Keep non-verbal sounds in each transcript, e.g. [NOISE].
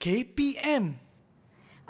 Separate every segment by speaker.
Speaker 1: KPM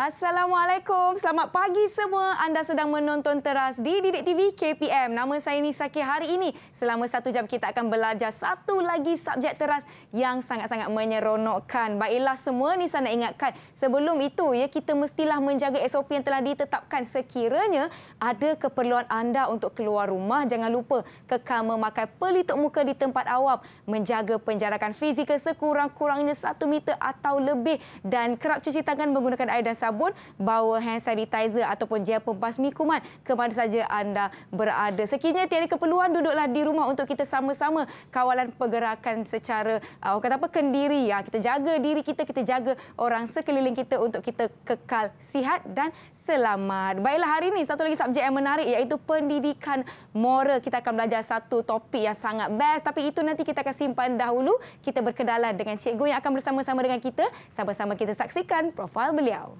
Speaker 2: Assalamualaikum. Selamat pagi semua. Anda sedang menonton teras di Didik TV KPM. Nama saya Nisaki hari ini. Selama satu jam kita akan belajar satu lagi subjek teras yang sangat-sangat menyeronokkan. Baiklah semua ni saya nak ingatkan. Sebelum itu ya kita mestilah menjaga SOP yang telah ditetapkan sekiranya ada keperluan anda untuk keluar rumah. Jangan lupa kekal memakai pelitup muka di tempat awam. Menjaga penjarakan fizikal sekurang-kurangnya satu meter atau lebih. Dan kerap cuci tangan menggunakan air dan sabun sabun, bawa hand sanitizer ataupun gel pembasmi kuman ke mana saja anda berada. Sekiranya tiada keperluan, duduklah di rumah untuk kita sama-sama kawalan pergerakan secara uh, kata apa kendiri. Ya. Kita jaga diri kita, kita jaga orang sekeliling kita untuk kita kekal sihat dan selamat. Baiklah hari ini satu lagi subjek yang menarik iaitu pendidikan moral. Kita akan belajar satu topik yang sangat best tapi itu nanti kita akan simpan dahulu. Kita berkenalan dengan cikgu yang akan bersama-sama dengan kita. Sama-sama kita saksikan profil beliau.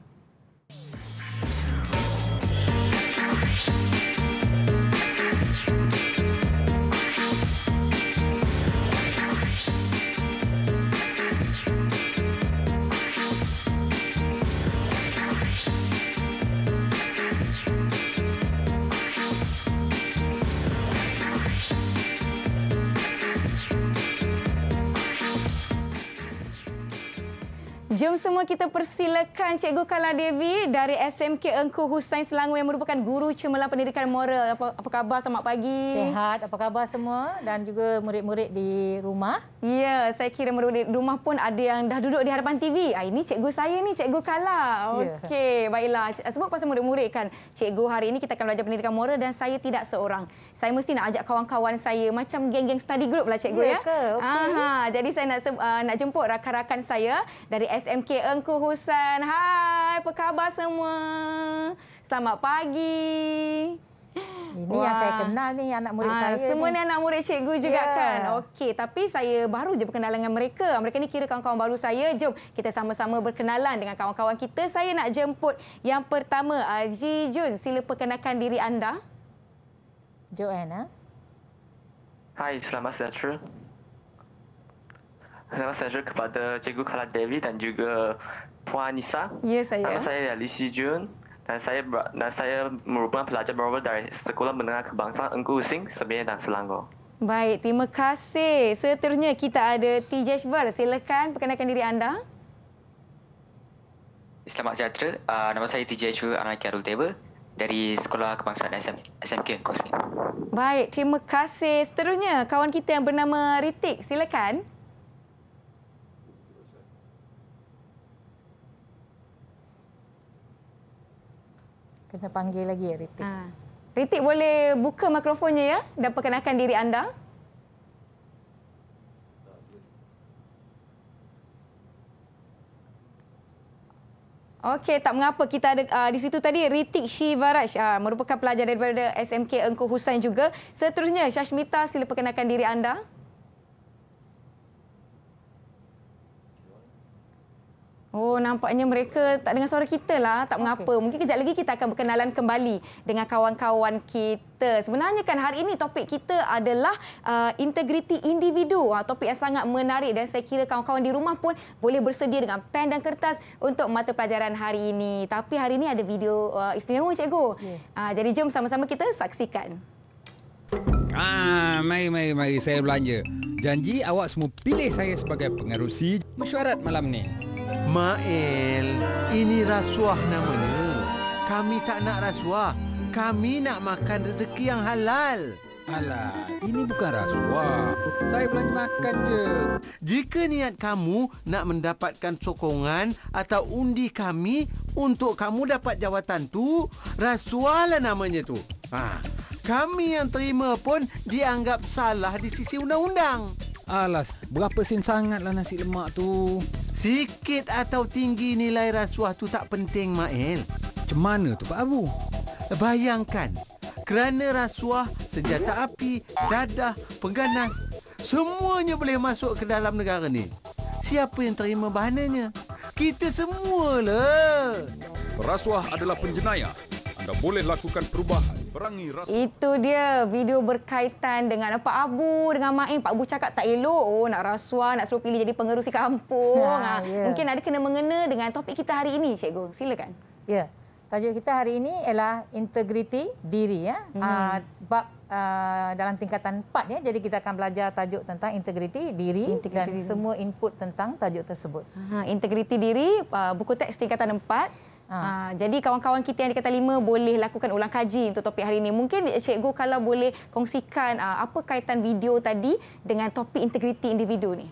Speaker 2: Yeah. Jom semua kita persilakan Cikgu Kala Devi dari SMK Engku Husain Selangor yang merupakan guru cemerlang pendidikan moral. Apa, apa khabar selamat pagi? Sehat. apa khabar semua dan juga murid-murid di rumah? Ya, saya kira murid di rumah pun ada yang dah duduk di hadapan TV. Ah, ini cikgu saya ni, Cikgu Kala. Ya. Okey, ya. baiklah. Sebut pasal murid-murid kan, cikgu hari ini kita akan belajar pendidikan moral dan saya tidak seorang. Saya mesti nak ajak kawan-kawan saya macam geng-geng study group lah cikgu ya. ya. Okay. Aha, jadi saya nak uh, nak jemput rakan-rakan saya dari SMK MK Engku Husan. Hai, apa khabar semua? Selamat pagi. Ini Wah. yang saya kenal
Speaker 3: ni anak murid ha, saya. Semua ni anak
Speaker 2: murid cikgu juga yeah. kan. Okey, tapi saya baru je berkenalan dengan mereka. Mereka ni kira kawan-kawan baru saya. Jom kita sama-sama berkenalan dengan kawan-kawan kita. Saya nak jemput yang pertama, Aji Jun. Sila perkenalkan diri anda.
Speaker 3: Joanna.
Speaker 1: Hai, selamat sejahtera. Nama saya juga kepada Cikgu Kala Dewi dan juga Puan Nisa. Ya, yes, saya. Nama saya Li Si Jun dan saya, dan saya merupakan pelajar baru dari Sekolah Menengah Kebangsaan Engku Using, Sembilan dan Selangor.
Speaker 2: Baik, terima kasih. Seterusnya kita ada TJ Shbar. Silakan perkenalkan diri anda.
Speaker 4: Selamat sejahtera. Uh, nama saya TJ Chu Anak Yarul Dewa dari Sekolah Kebangsaan SM, SMK Using.
Speaker 2: Baik, terima kasih. Seterusnya, kawan kita yang bernama Ritik. Silakan. Silakan. Kena panggil lagi ya Ritik. Ha. Ritik boleh buka mikrofonnya ya dan perkenalkan diri anda. Okey, tak mengapa kita ada uh, di situ tadi Ritik Shivaraj uh, ah, merupakan pelajar daripada SMK Engku Husain juga. Seterusnya Syashmita sila perkenalkan diri anda. Oh, nampaknya mereka tak dengar suara kita lah. Tak mengapa. Mungkin kejap lagi kita akan berkenalan kembali dengan kawan-kawan kita. Sebenarnya kan hari ini topik kita adalah uh, integriti individu. Uh, topik yang sangat menarik dan saya kira kawan-kawan di rumah pun boleh bersedia dengan pen dan kertas untuk mata pelajaran hari ini. Tapi hari ini ada video uh, istimewa, Cikgu. Yeah. Ya. Uh, jadi jom sama-sama kita saksikan.
Speaker 4: Ah, mai mai mai Saya belanja. Janji awak semua pilih saya sebagai pengarusi mesyuarat malam ni. Mael, ini rasuah namanya.
Speaker 1: Kami tak nak rasuah. Kami nak makan rezeki yang halal. Alah, ini bukan rasuah. Saya belanja makan je. Jika niat kamu nak mendapatkan sokongan atau undi kami untuk kamu dapat jawatan tu, rasuahlah namanya tu. Ha. Kami yang terima pun
Speaker 3: dianggap salah di sisi undang-undang. Alas, berapa sen sangatlah nasi lemak tu?
Speaker 1: Sikit atau tinggi nilai rasuah tu tak penting, Mail. Macam mana tu, Pak Abu? Bayangkan, kerana rasuah, senjata api, dadah, pengganas, semuanya boleh masuk ke dalam negara ni. Siapa
Speaker 3: yang terima bahananya? Kita semualah.
Speaker 4: Rasuah adalah penjenayah. Anda boleh lakukan perubahan.
Speaker 2: Itu dia video berkaitan dengan Pak Abu dengan Mak Pak Abu cakap tak elok oh, nak rasuah, nak suruh pilih jadi pengerusi kampung. Ha, ha. Ya. Mungkin ada kena mengena dengan topik kita hari ini, Cikgu. Silakan.
Speaker 3: Ya. Tajuk kita hari ini ialah integriti diri. Ya. Hmm. Uh, bab uh, dalam tingkatan 4. Ya. Jadi kita akan belajar tajuk tentang integriti diri integrity dan diri. semua input tentang tajuk
Speaker 2: tersebut. Ha, integriti diri, uh, buku teks tingkatan 4. Ha. Ha, jadi kawan-kawan kita yang dikatakan lima boleh lakukan ulang kaji untuk topik hari ini. Mungkin eh, Cikgu kalau boleh kongsikan ha,
Speaker 3: apa kaitan video tadi dengan topik integriti individu ni.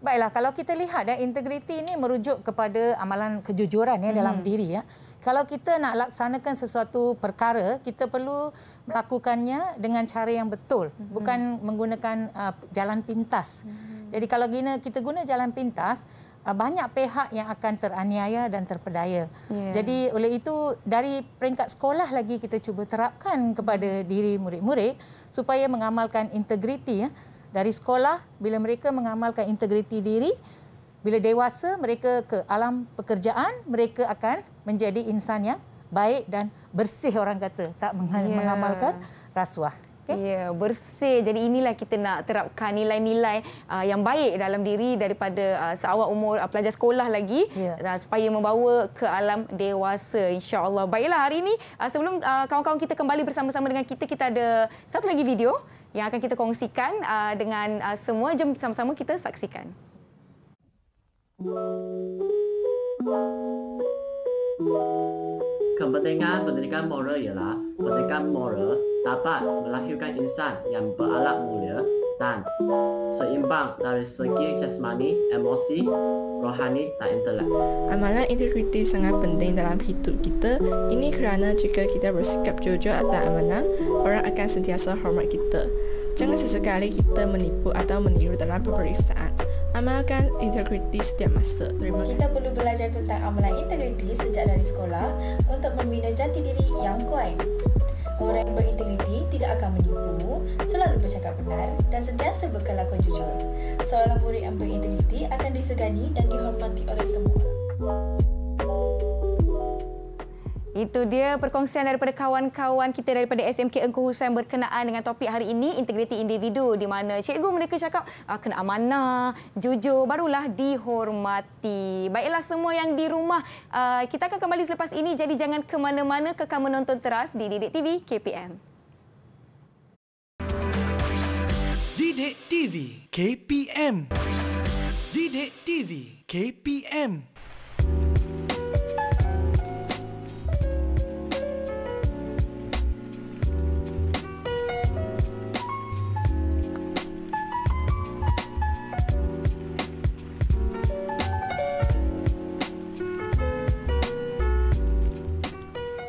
Speaker 3: Baiklah, kalau kita lihat ya, integriti ini merujuk kepada amalan kejujuran ya, hmm. dalam diri. Ya. Kalau kita nak laksanakan sesuatu perkara, kita perlu melakukannya dengan cara yang betul. Hmm. Bukan menggunakan uh, jalan pintas. Hmm. Jadi kalau kita guna jalan pintas, Ah, banyak pihak yang akan teraniaya dan terpedaya. Yeah. Jadi oleh itu dari peringkat sekolah lagi kita cuba terapkan kepada hmm. diri murid-murid supaya mengamalkan integriti ya. Dari sekolah bila mereka mengamalkan integriti diri, bila dewasa mereka ke alam pekerjaan, mereka akan menjadi insan yang baik dan bersih orang kata, tak ya. mengamalkan yeah. rasuah. Okay? Ya, bersih.
Speaker 2: Jadi inilah kita nak terapkan nilai-nilai uh, yang baik dalam diri daripada uh, seawal umur uh, pelajar sekolah lagi yeah. uh, supaya membawa ke alam dewasa insya-Allah. Baiklah hari ini uh, sebelum uh, kawan-kawan kita kembali bersama-sama dengan kita kita ada satu lagi video yang akan kita kongsikan uh, dengan uh, semua jom sama-sama kita saksikan.
Speaker 1: Kepentingan pendidikan moral ialah pendidikan moral dapat melahirkan insan yang beralak mulia dan seimbang dari segi jasmani, emosi, rohani dan intelek. Amalan integriti sangat penting dalam hidup kita. Ini kerana jika kita bersikap jujur atau amanah, orang akan sentiasa hormat kita. Jangan sesekali kita menipu atau meniru dalam pemeriksaan. Amalkan integriti setiap masa. Terima kasih. Kita
Speaker 2: perlu belajar tentang amalan integriti sejak dari sekolah untuk membina jati diri yang kuat. Orang yang berintegriti tidak akan menipu, selalu bercakap benar dan sentiasa berkelakuan jujur. Seorang murid yang berintegriti akan disegani dan dihormati oleh semua. Itu dia perkongsian daripada kawan-kawan kita daripada SMK Engku Hussein berkenaan dengan topik hari ini integriti individu di mana cikgu mereka cakap ah, kena amanah, jujur barulah dihormati. Baiklah semua yang di rumah ah, kita akan kembali selepas ini jadi jangan ke mana-mana kekal menonton teras di Didik TV KPM.
Speaker 1: Didik TV KPM. Didik TV
Speaker 3: KPM.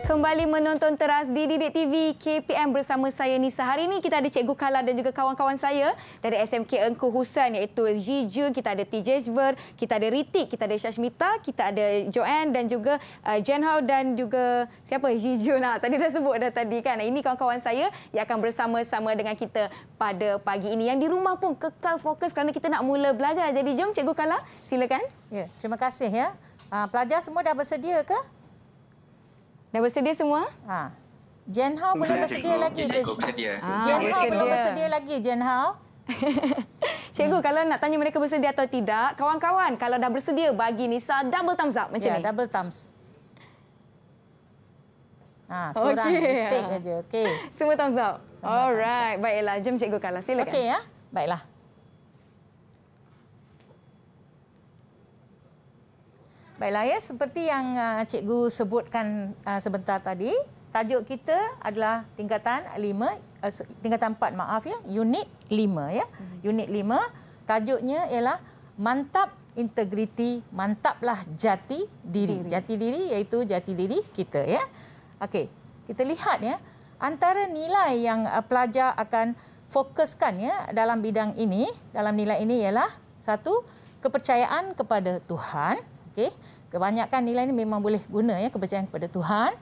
Speaker 2: kembali menonton teras di Didik TV KPM bersama saya ni sehari ini kita ada Cikgu Kala dan juga kawan-kawan saya dari SMK Engku Husan iaitu Jiju kita ada TJ Jver kita ada Ritik kita ada Syashmita kita ada Joanne dan juga uh, Jenhao dan juga siapa Jiju nak lah. tadi dah sebut dah tadi kan ini kawan-kawan saya yang akan bersama-sama dengan kita pada pagi ini yang di rumah pun kekal fokus kerana kita nak mula belajar jadi jom Cikgu Kala silakan
Speaker 3: ya terima kasih ya Uh, pelajar semua dah bersedia ke? Dah bersedia semua? Ha. Jen Hao belum bersedia, ah, bersedia lagi. Jen Hao belum bersedia. lagi,
Speaker 2: [LAUGHS] Jen Hao. Cikgu, hmm. kalau nak tanya mereka bersedia atau tidak, kawan-kawan, kalau dah bersedia, bagi Nisa double thumbs up macam ya, ni. double thumbs.
Speaker 3: Ha, seorang okay. tik saja. Okay.
Speaker 2: Semua thumbs up. Semua Alright. Thumbs up. Baiklah, jom cikgu kalah.
Speaker 3: Silakan. Okey, ya. Baiklah. Baiklah ya, seperti yang uh, cikgu sebutkan uh, sebentar tadi, tajuk kita adalah tingkatan 5 uh, ah, tingkatan 4 maaf ya, unit 5 ya. Mm -hmm. Unit 5 tajuknya ialah mantap integriti, mantaplah jati diri. diri. Jati diri iaitu jati diri kita ya. Okey, kita lihat ya antara nilai yang uh, pelajar akan fokuskan ya dalam bidang ini, dalam nilai ini ialah satu kepercayaan kepada Tuhan okey kebanyakan nilai ini memang boleh guna ya kepercayaan kepada Tuhan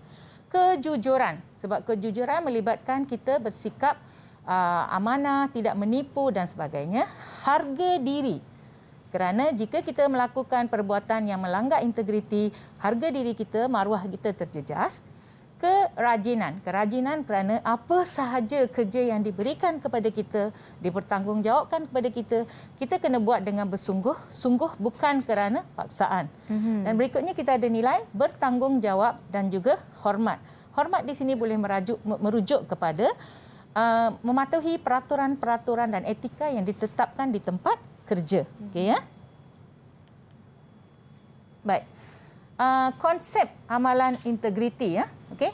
Speaker 3: kejujuran sebab kejujuran melibatkan kita bersikap uh, amanah tidak menipu dan sebagainya harga diri kerana jika kita melakukan perbuatan yang melanggar integriti harga diri kita maruah kita terjejas kerajinan. Kerajinan kerana apa sahaja kerja yang diberikan kepada kita, dipertanggungjawabkan kepada kita, kita kena buat dengan bersungguh. Sungguh bukan kerana paksaan. Mhm. Dan berikutnya kita ada nilai bertanggungjawab dan juga hormat. Hormat di sini boleh merujuk, merujuk kepada uh, mematuhi peraturan-peraturan dan etika yang ditetapkan di tempat kerja. Mhm. Okey ya? Baik uh, konsep amalan integriti ya. okay?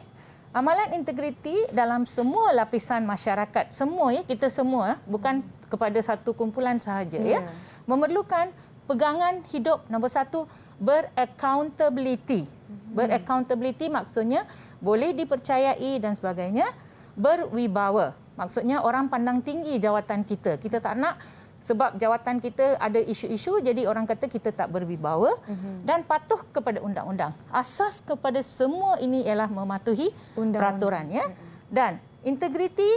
Speaker 3: Amalan integriti dalam semua lapisan masyarakat semua ya, kita semua ya, bukan kepada satu kumpulan sahaja yeah. ya. Hmm. Memerlukan pegangan hidup nombor satu, beraccountability. Hmm. Beraccountability maksudnya boleh dipercayai dan sebagainya. Berwibawa. Maksudnya orang pandang tinggi jawatan kita. Kita tak nak sebab jawatan kita ada isu-isu jadi orang kata kita tak berwibawa mm-hmm. dan patuh kepada undang-undang. Asas kepada semua ini ialah mematuhi peraturan ya. Mhm. Dan integriti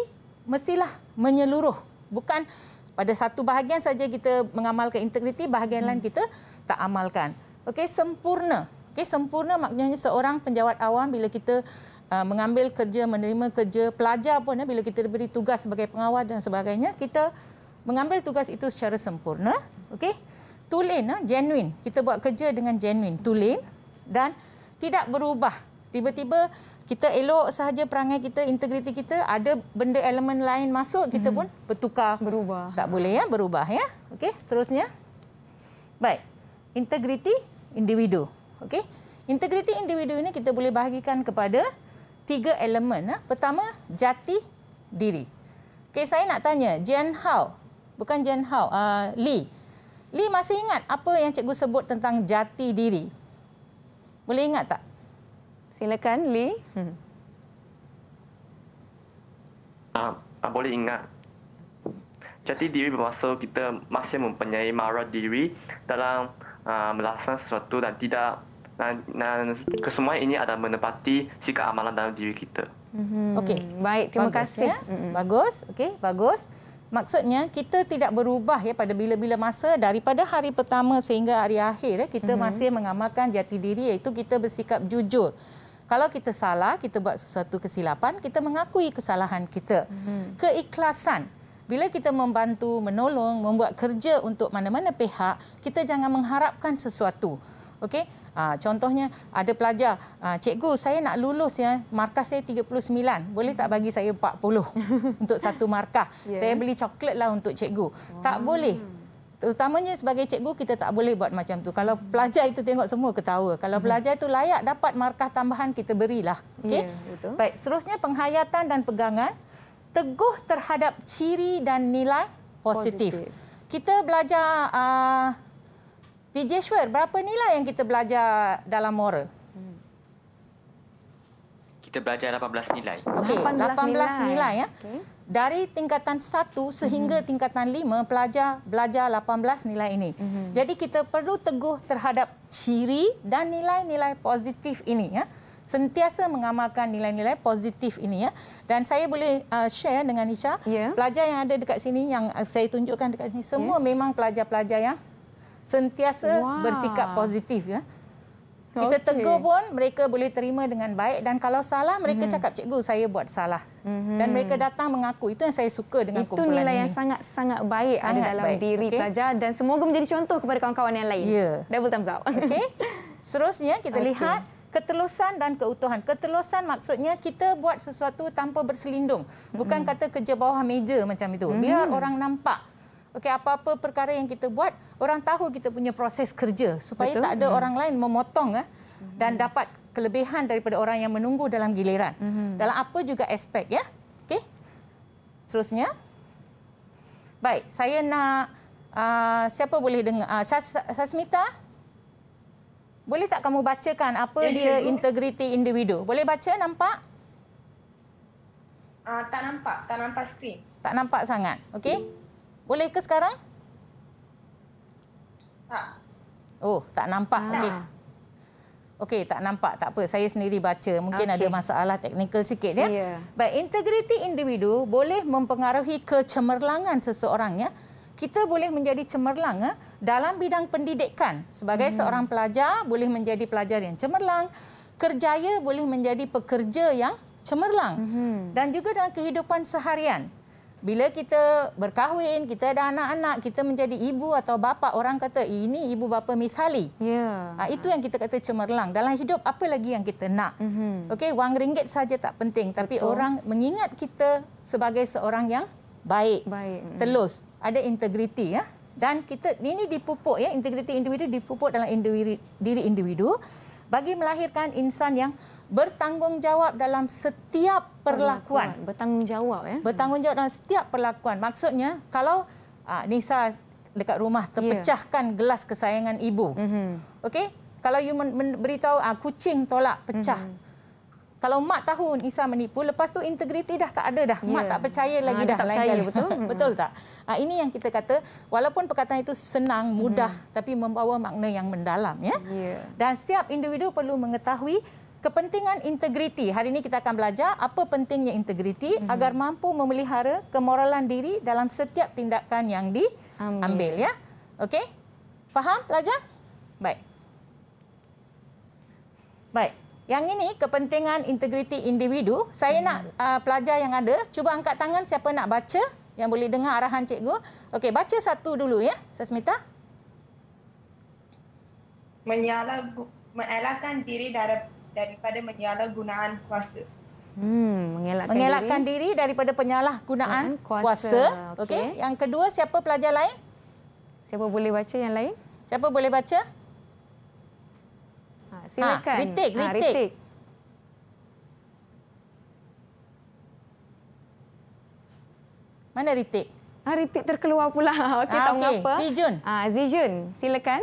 Speaker 3: mestilah menyeluruh bukan pada satu bahagian saja kita mengamalkan integriti bahagian mm. lain mhm. kita tak amalkan. Okey sempurna. Okey sempurna maknanya seorang penjawat awam bila kita uh, mengambil kerja menerima kerja pelajar pun ya, bila kita diberi tugas sebagai pengawal dan sebagainya kita mengambil tugas itu secara sempurna okey tulen eh, genuine kita buat kerja dengan genuine tulen dan tidak berubah tiba-tiba kita elok sahaja perangai kita integriti kita ada benda elemen lain masuk kita hmm. pun bertukar berubah tak boleh ya berubah ya okey seterusnya baik integriti individu okey integriti individu ini kita boleh bahagikan kepada tiga elemen ah. pertama jati diri okey saya nak tanya Jen how bukan Jen Hao, uh, Lee. Lee masih ingat apa yang cikgu sebut tentang jati diri? Boleh ingat tak? Silakan, Lee. Hmm.
Speaker 1: Uh, uh, boleh ingat. Jati diri bermaksud kita masih mempunyai marah diri dalam uh, melaksanakan sesuatu dan tidak dan, dan kesemua ini adalah menepati sikap amalan dalam diri kita.
Speaker 3: Hmm, okey, baik. Terima bagus, kasih. Ya? Mm-hmm. Bagus. Okey, bagus. Okay, bagus. Maksudnya kita tidak berubah ya pada bila-bila masa daripada hari pertama sehingga hari akhir ya, kita mm-hmm. masih mengamalkan jati diri iaitu kita bersikap jujur. Kalau kita salah, kita buat sesuatu kesilapan, kita mengakui kesalahan kita. Mm-hmm. Keikhlasan. Bila kita membantu, menolong, membuat kerja untuk mana-mana pihak, kita jangan mengharapkan sesuatu. Okey? Ha, contohnya ada pelajar, ha, cikgu saya nak lulus ya, markah saya 39, boleh tak bagi saya 40 [LAUGHS] untuk satu markah? Yeah. Saya beli coklat lah untuk cikgu. Wow. Tak boleh. Terutamanya sebagai cikgu kita tak boleh buat macam tu. Kalau hmm. pelajar itu tengok semua ketawa. Kalau hmm. pelajar itu layak dapat markah tambahan kita berilah. Ya, Okey. Yeah, Baik, seterusnya penghayatan dan pegangan teguh terhadap ciri dan nilai positif. positif. Kita belajar uh, DJ Shwer, berapa nilai yang kita belajar dalam moral?
Speaker 4: Kita belajar 18 nilai. Okey, 18,
Speaker 2: nilai. nilai ya.
Speaker 3: Okay. Dari tingkatan 1 sehingga hmm tingkatan 5, pelajar belajar 18 nilai ini. hmm Jadi kita perlu teguh terhadap ciri dan nilai-nilai positif ini ya. Sentiasa mengamalkan nilai-nilai positif ini ya. Dan saya boleh uh, share dengan Isha, yeah. pelajar yang ada dekat sini yang uh, saya tunjukkan dekat sini semua yeah. memang pelajar-pelajar yang sentiasa wow. bersikap positif ya. Kita okay. tegur pun mereka boleh terima dengan baik dan kalau salah mereka mm-hmm. cakap cikgu saya buat salah.
Speaker 1: Mm-hmm. Dan mereka
Speaker 3: datang mengaku itu yang saya suka dengan itu kumpulan ini. Itu nilai yang sangat-sangat baik
Speaker 1: sangat ada dalam baik. diri okay. pelajar
Speaker 3: dan semoga menjadi contoh kepada kawan-kawan yang lain. Yeah. Double thumbs up. Okey. [LAUGHS] Seterusnya kita okay. lihat ketelusan dan keutuhan. Ketelusan maksudnya kita buat sesuatu tanpa berselindung. Bukan mm-hmm. kata kerja bawah meja macam itu. Mm-hmm. Biar orang nampak. Okey apa-apa perkara yang kita buat orang tahu kita punya proses kerja supaya Betul. tak ada hmm. orang lain memotong eh, mm-hmm. dan dapat kelebihan daripada orang yang menunggu dalam giliran. Hmm. Dalam apa juga aspek ya. Okey. Seterusnya. Baik, saya nak uh, siapa boleh dengar uh, Sasmita? Boleh tak kamu bacakan apa ya, dia ya, integriti individu? Boleh baca nampak? Uh, tak nampak, tak nampak skrin. Tak nampak sangat. Okey. Hmm. Boleh ke sekarang? Tak. Oh, tak nampak. Okey. Okey, tak nampak. Tak apa. Saya sendiri baca. Mungkin okay. ada masalah teknikal sikit. Ya? Yeah. Baik, integriti individu boleh mempengaruhi kecemerlangan seseorang. Ya? Kita boleh menjadi cemerlang ya? dalam bidang pendidikan. Sebagai hmm. seorang pelajar, boleh menjadi pelajar yang cemerlang. Kerjaya boleh menjadi pekerja yang cemerlang. Hmm. Dan juga dalam kehidupan seharian bila kita berkahwin, kita ada anak-anak, kita menjadi ibu atau bapa, orang kata eh, ini ibu bapa misali. Yeah. Ha, itu yang kita kata cemerlang. Dalam hidup, apa lagi yang kita nak? Mm-hmm. Okey, wang ringgit saja tak penting. Betul. Tapi orang mengingat kita sebagai seorang yang baik, baik. Mhm. telus, ada integriti. Ya? Dan kita ini dipupuk, ya integriti individu dipupuk dalam individu, diri individu bagi melahirkan insan yang bertanggungjawab dalam setiap perlakuan. perlakuan. Bertanggungjawab ya. Bertanggungjawab dalam setiap perlakuan. Maksudnya kalau uh, Nisa dekat rumah ya. terpecahkan yeah. gelas kesayangan ibu. Mm-hmm. Okey? Kalau you men- beritahu uh, kucing tolak pecah. Mm-hmm. Kalau mak tahu Nisa menipu, lepas tu integriti dah tak ada dah. Yeah. Mak tak percaya lagi ha, dah tak lain percaya. kali betul? Mhm. betul tak? Uh, ini yang kita kata walaupun perkataan itu senang, mudah mm-hmm. tapi membawa makna yang mendalam ya. Yeah. Dan setiap individu perlu mengetahui kepentingan integriti. Hari ini kita akan belajar apa pentingnya integriti hmm. agar mampu memelihara kemoralan diri dalam setiap tindakan yang diambil ya. Okey? Faham pelajar? Baik. Baik. Yang ini kepentingan integriti individu. Saya hmm. nak uh, pelajar yang ada cuba angkat tangan siapa nak baca yang boleh dengar arahan cikgu. Okey, baca satu dulu ya, Sasmita. Menyalah menyalahkan diri daripada daripada menyalahgunaan kuasa. Hmm, mengelakkan, mengelakkan diri. diri daripada penyalahgunaan hmm, kuasa. kuasa. Okay. Okay. Yang kedua, siapa pelajar lain? Siapa boleh baca yang lain? Siapa boleh baca?
Speaker 2: Ha, silakan. Ha, retake, ha,
Speaker 3: Mana retake? Ah,
Speaker 2: retake terkeluar pula. [LAUGHS] Okey, ha, tak okay. apa. Zijun. Ah, Zijun, ah, silakan.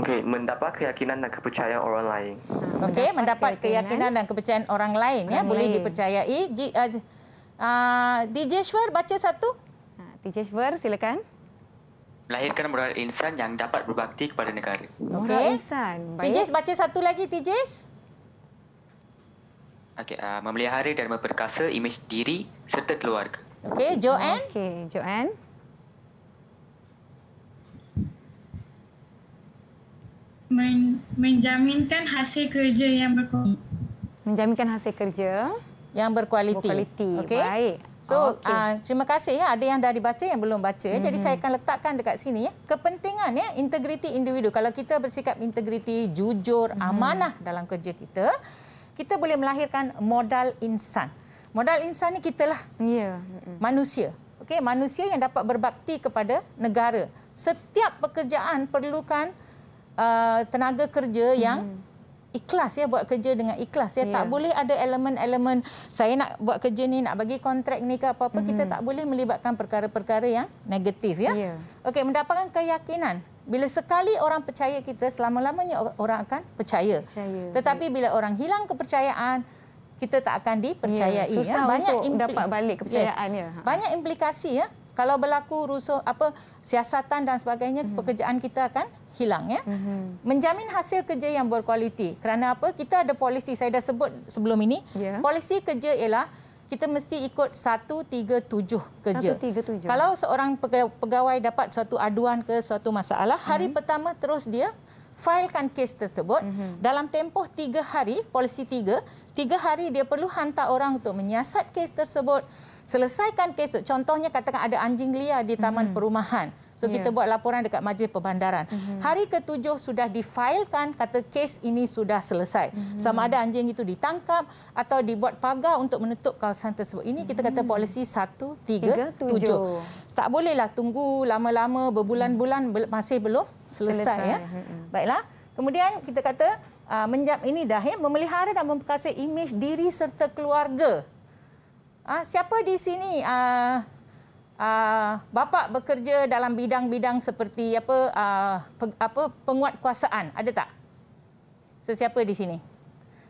Speaker 1: Okey, mendapat keyakinan dan kepercayaan orang lain. Hmm.
Speaker 3: Okey, mendapat keyakinan dan kepercayaan orang lain ya, boleh dipercayai. DJ ah, ah, Shwar baca satu. Ha, DJ Shwar silakan.
Speaker 4: Melahirkan moral insan yang dapat berbakti kepada negara.
Speaker 3: Okey. Tijis baca satu lagi Tijis.
Speaker 4: Okey, uh, memelihara dan memperkasa imej diri serta keluarga.
Speaker 3: Okey, Joanne. Okey, Joanne. men, menjaminkan hasil kerja yang
Speaker 4: berkualiti. Hmm.
Speaker 3: Menjaminkan hasil kerja yang berkualiti. berkualiti. Okay. Baik. So, oh, okay. uh, terima kasih ya. Ada yang dah dibaca yang belum baca. Mm-hmm. Jadi hmm. saya akan letakkan dekat sini ya. Kepentingan ya integriti individu. Kalau kita bersikap integriti, jujur, mm-hmm. amanah dalam kerja kita, kita boleh melahirkan modal insan. Modal insan ni kitalah. Ya. Yeah. Manusia. Okey, manusia yang dapat berbakti kepada negara. Setiap pekerjaan perlukan Uh, tenaga kerja hmm. yang ikhlas ya buat kerja dengan ikhlas ya yeah. tak ya. boleh ada elemen-elemen saya nak buat kerja ni nak bagi kontrak ni ke apa-apa mm-hmm. kita hmm. tak boleh melibatkan perkara-perkara yang negatif ya. Yeah. Okey mendapatkan keyakinan bila sekali orang percaya kita selama-lamanya orang akan percaya. percaya. Tetapi ya. bila orang hilang kepercayaan kita tak akan dipercayai yeah. Susah ya. Banyak untuk dapat balik kepercayaan yes. ya. Ha. Banyak implikasi ya kalau berlaku rusuh apa siasatan dan sebagainya mm-hmm. pekerjaan kita akan hilang ya mm-hmm. menjamin hasil kerja yang berkualiti kerana apa kita ada polisi saya dah sebut sebelum ini yeah. polisi kerja ialah kita mesti ikut 137 kerja 137 kalau seorang pegawai dapat suatu aduan ke suatu masalah hari mm-hmm. pertama terus dia failkan kes tersebut mm-hmm. dalam tempoh tiga hari polisi tiga. Tiga hari dia perlu hantar orang untuk menyiasat kes tersebut selesaikan kes contohnya katakan ada anjing liar di taman hmm. perumahan so yeah. kita ya. buat laporan dekat majlis perbandaran hmm hari ketujuh sudah difailkan kata kes ini sudah selesai hmm sama ada anjing itu ditangkap atau dibuat pagar untuk menutup kawasan tersebut ini kita kata hmm. polisi 1 3 7 tak bolehlah tunggu lama-lama berbulan-bulan masih belum selesai, selesai. ya hmm baiklah kemudian kita kata uh, menjam ini dah ya memelihara dan memperkasa imej diri serta keluarga Ah, siapa di sini ah, ah, bapa bekerja dalam bidang-bidang seperti apa ah, pe, apa penguatkuasaan? Ada tak? Sesiapa di sini?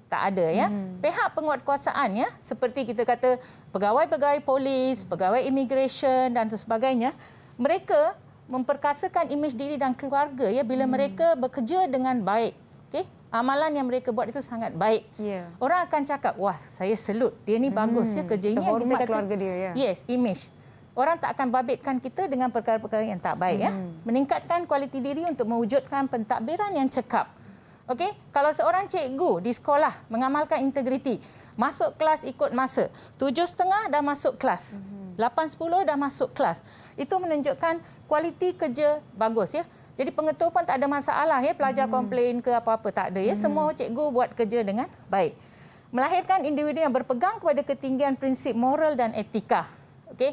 Speaker 3: Tak ada ya. Hmm. Pihak penguatkuasaan ya, seperti kita kata pegawai-pegawai polis, pegawai immigration dan sebagainya, mereka memperkasakan imej diri dan keluarga ya bila hmm. mereka bekerja dengan baik. okay? amalan yang mereka buat itu sangat baik. Yeah. Orang akan cakap, wah saya selut. Dia ni bagus ya hmm. kerjanya. Terhormat kita kata, keluarga dia. Ya. Yes, image. Orang tak akan babitkan kita dengan perkara-perkara yang tak baik. Ya. Hmm. Ya. Meningkatkan kualiti diri untuk mewujudkan pentadbiran yang cekap. Okay, kalau seorang cikgu di sekolah mengamalkan integriti, masuk kelas ikut masa, tujuh setengah dah masuk kelas, hmm. lapan sepuluh dah masuk kelas, itu menunjukkan kualiti kerja bagus. Ya. Jadi pengetul pun tak ada masalah ya pelajar hmm. komplain ke apa-apa tak ada ya. Hmm. Semua cikgu buat kerja dengan baik. Melahirkan individu yang berpegang kepada ketinggian prinsip moral dan etika. Okey.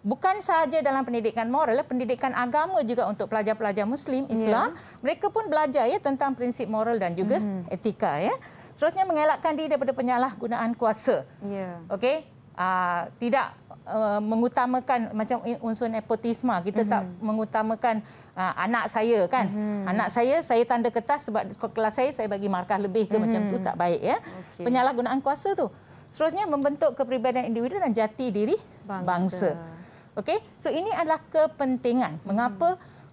Speaker 3: Bukan sahaja dalam pendidikan moral, pendidikan agama juga untuk pelajar-pelajar Muslim ya. Islam, yeah. mereka pun belajar ya tentang prinsip moral dan juga mm-hmm. etika ya. Seterusnya mengelakkan diri daripada penyalahgunaan kuasa. Ya. Yeah. Okey. Uh, tidak Uh, mengutamakan macam unsur nepotisme kita mm-hmm. tak mhm. mengutamakan uh, anak saya kan mm-hmm. anak saya saya tanda kertas sebab kelas saya saya bagi markah lebih ke mm-hmm. macam tu mhm. tak baik ya okay. penyalahgunaan kuasa tu seterusnya membentuk kepribadian individu dan jati diri bangsa, bangsa. okey so ini adalah kepentingan mm-hmm.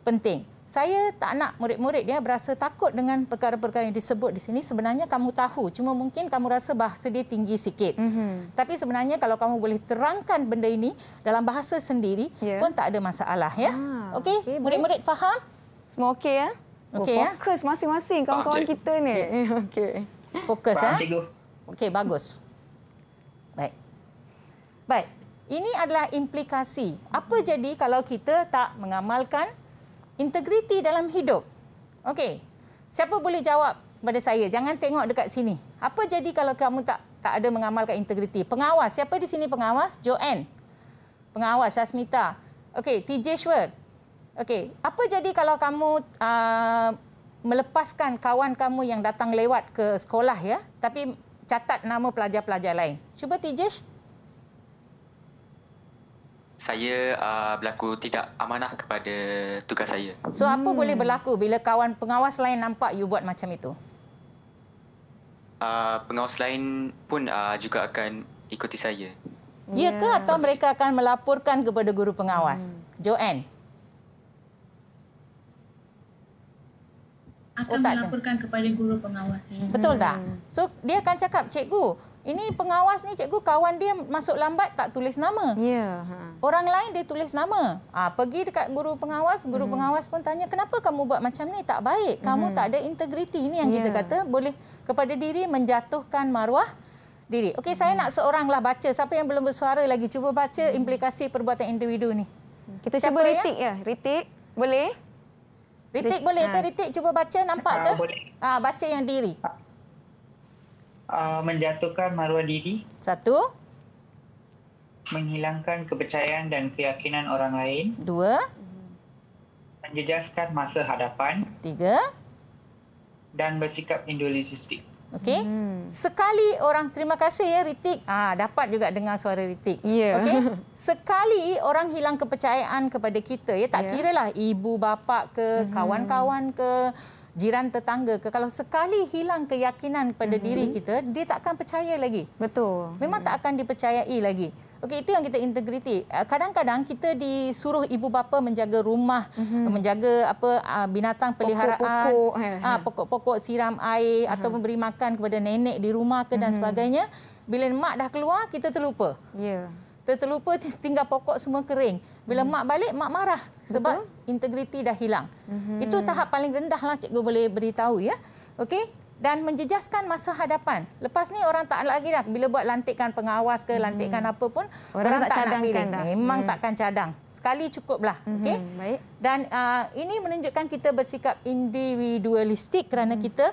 Speaker 3: penting saya tak nak murid-murid dia ya berasa takut dengan perkara-perkara yang disebut di sini. Sebenarnya kamu tahu, cuma mungkin kamu rasa bahasa dia tinggi sikit. Mm-hmm. Tapi sebenarnya kalau kamu boleh terangkan benda ini dalam bahasa sendiri yeah. pun tak ada masalah ya. Ah, okey, okay, murid-murid faham? Semua okey ya? Okey oh, ya. Fokus masing-masing kawan-kawan kita ni. Okey. [LAUGHS] Fokus ya. Okey, bagus. Baik. Baik. Ini adalah implikasi. Apa hmm. jadi kalau kita tak mengamalkan integriti dalam hidup. Okey. Siapa boleh jawab pada saya? Jangan tengok dekat sini. Apa jadi kalau kamu tak tak ada mengamalkan integriti? Pengawas, siapa di sini pengawas? Joanne. Pengawas Sasmita. Okey, TJ Shwer. Okey, apa jadi kalau kamu uh, melepaskan kawan kamu yang datang lewat ke sekolah ya, tapi catat nama pelajar-pelajar lain? Cuba TJ
Speaker 4: saya uh, berlaku tidak amanah kepada tugas saya.
Speaker 3: So apa hmm. boleh berlaku bila kawan pengawas lain nampak you buat macam itu?
Speaker 4: Uh, pengawas lain pun uh, juga akan ikuti saya.
Speaker 3: Ya ke hmm. atau mereka akan melaporkan kepada guru pengawas? Hmm. Joanne? Akan oh, melaporkan ada. kepada guru pengawas. Betul tak? Hmm. So dia akan cakap, cikgu, ini pengawas ni cikgu kawan dia masuk lambat tak tulis nama. Ya. Ha. Orang lain dia tulis nama. Ah pergi dekat guru pengawas, guru hmm. pengawas pun tanya kenapa kamu buat macam ni tak baik. Kamu hmm. tak ada integriti ni yang ya. kita kata boleh kepada diri menjatuhkan maruah diri. Okey hmm. saya nak seorang lah baca siapa yang belum bersuara lagi cuba baca hmm. implikasi perbuatan individu ni.
Speaker 2: Kita siapa cuba ya? retik ya? ya.
Speaker 3: Retik boleh? Retik boleh ke? Ha. Retik cuba baca nampak ke? Ah, ah baca yang diri. Ah
Speaker 4: uh, menjatuhkan maruah diri. Satu. Menghilangkan kepercayaan dan keyakinan orang lain. Dua. Menjejaskan masa hadapan. Tiga. Dan bersikap individualistik.
Speaker 3: Okey. Hmm. Sekali orang terima kasih ya Ritik. Ah dapat juga dengar suara Ritik. Yeah. Okey. [LAUGHS] Sekali orang hilang kepercayaan kepada kita ya tak yeah. kiralah ibu bapa ke, hmm. kawan-kawan ke, jiran tetangga ke kalau sekali hilang keyakinan pada mm-hmm. diri kita dia tak akan percaya lagi betul memang mm-hmm. tak ya. akan dipercayai lagi okey itu yang kita integriti eh, kadang-kadang kita disuruh ibu bapa menjaga rumah mm-hmm. menjaga apa ah, binatang peliharaan pokok-pokok, eh, ah, eh. pokok-pokok siram air mm-hmm. atau memberi makan kepada nenek di rumah ke dan mm-hmm. sebagainya bila mak dah keluar kita terlupa ya yeah terlupa [LAUGHS] tinggal pokok semua kering. Bila hmm. mak balik, mak marah sebab Betul. integriti dah hilang. Hmm. Itu tahap paling rendah lah cikgu boleh beritahu ya. Okey? Dan menjejaskan masa hadapan. Lepas ni orang tak lagi dah. Bila buat lantikan pengawas ke, lantikan hmm. apa pun, orang, orang tak, tak nak pilih. Dah. Memang hmm. takkan cadang. Sekali cukuplah. Hmm. Okay? Dan uh, ini menunjukkan kita bersikap individualistik kerana hmm. kita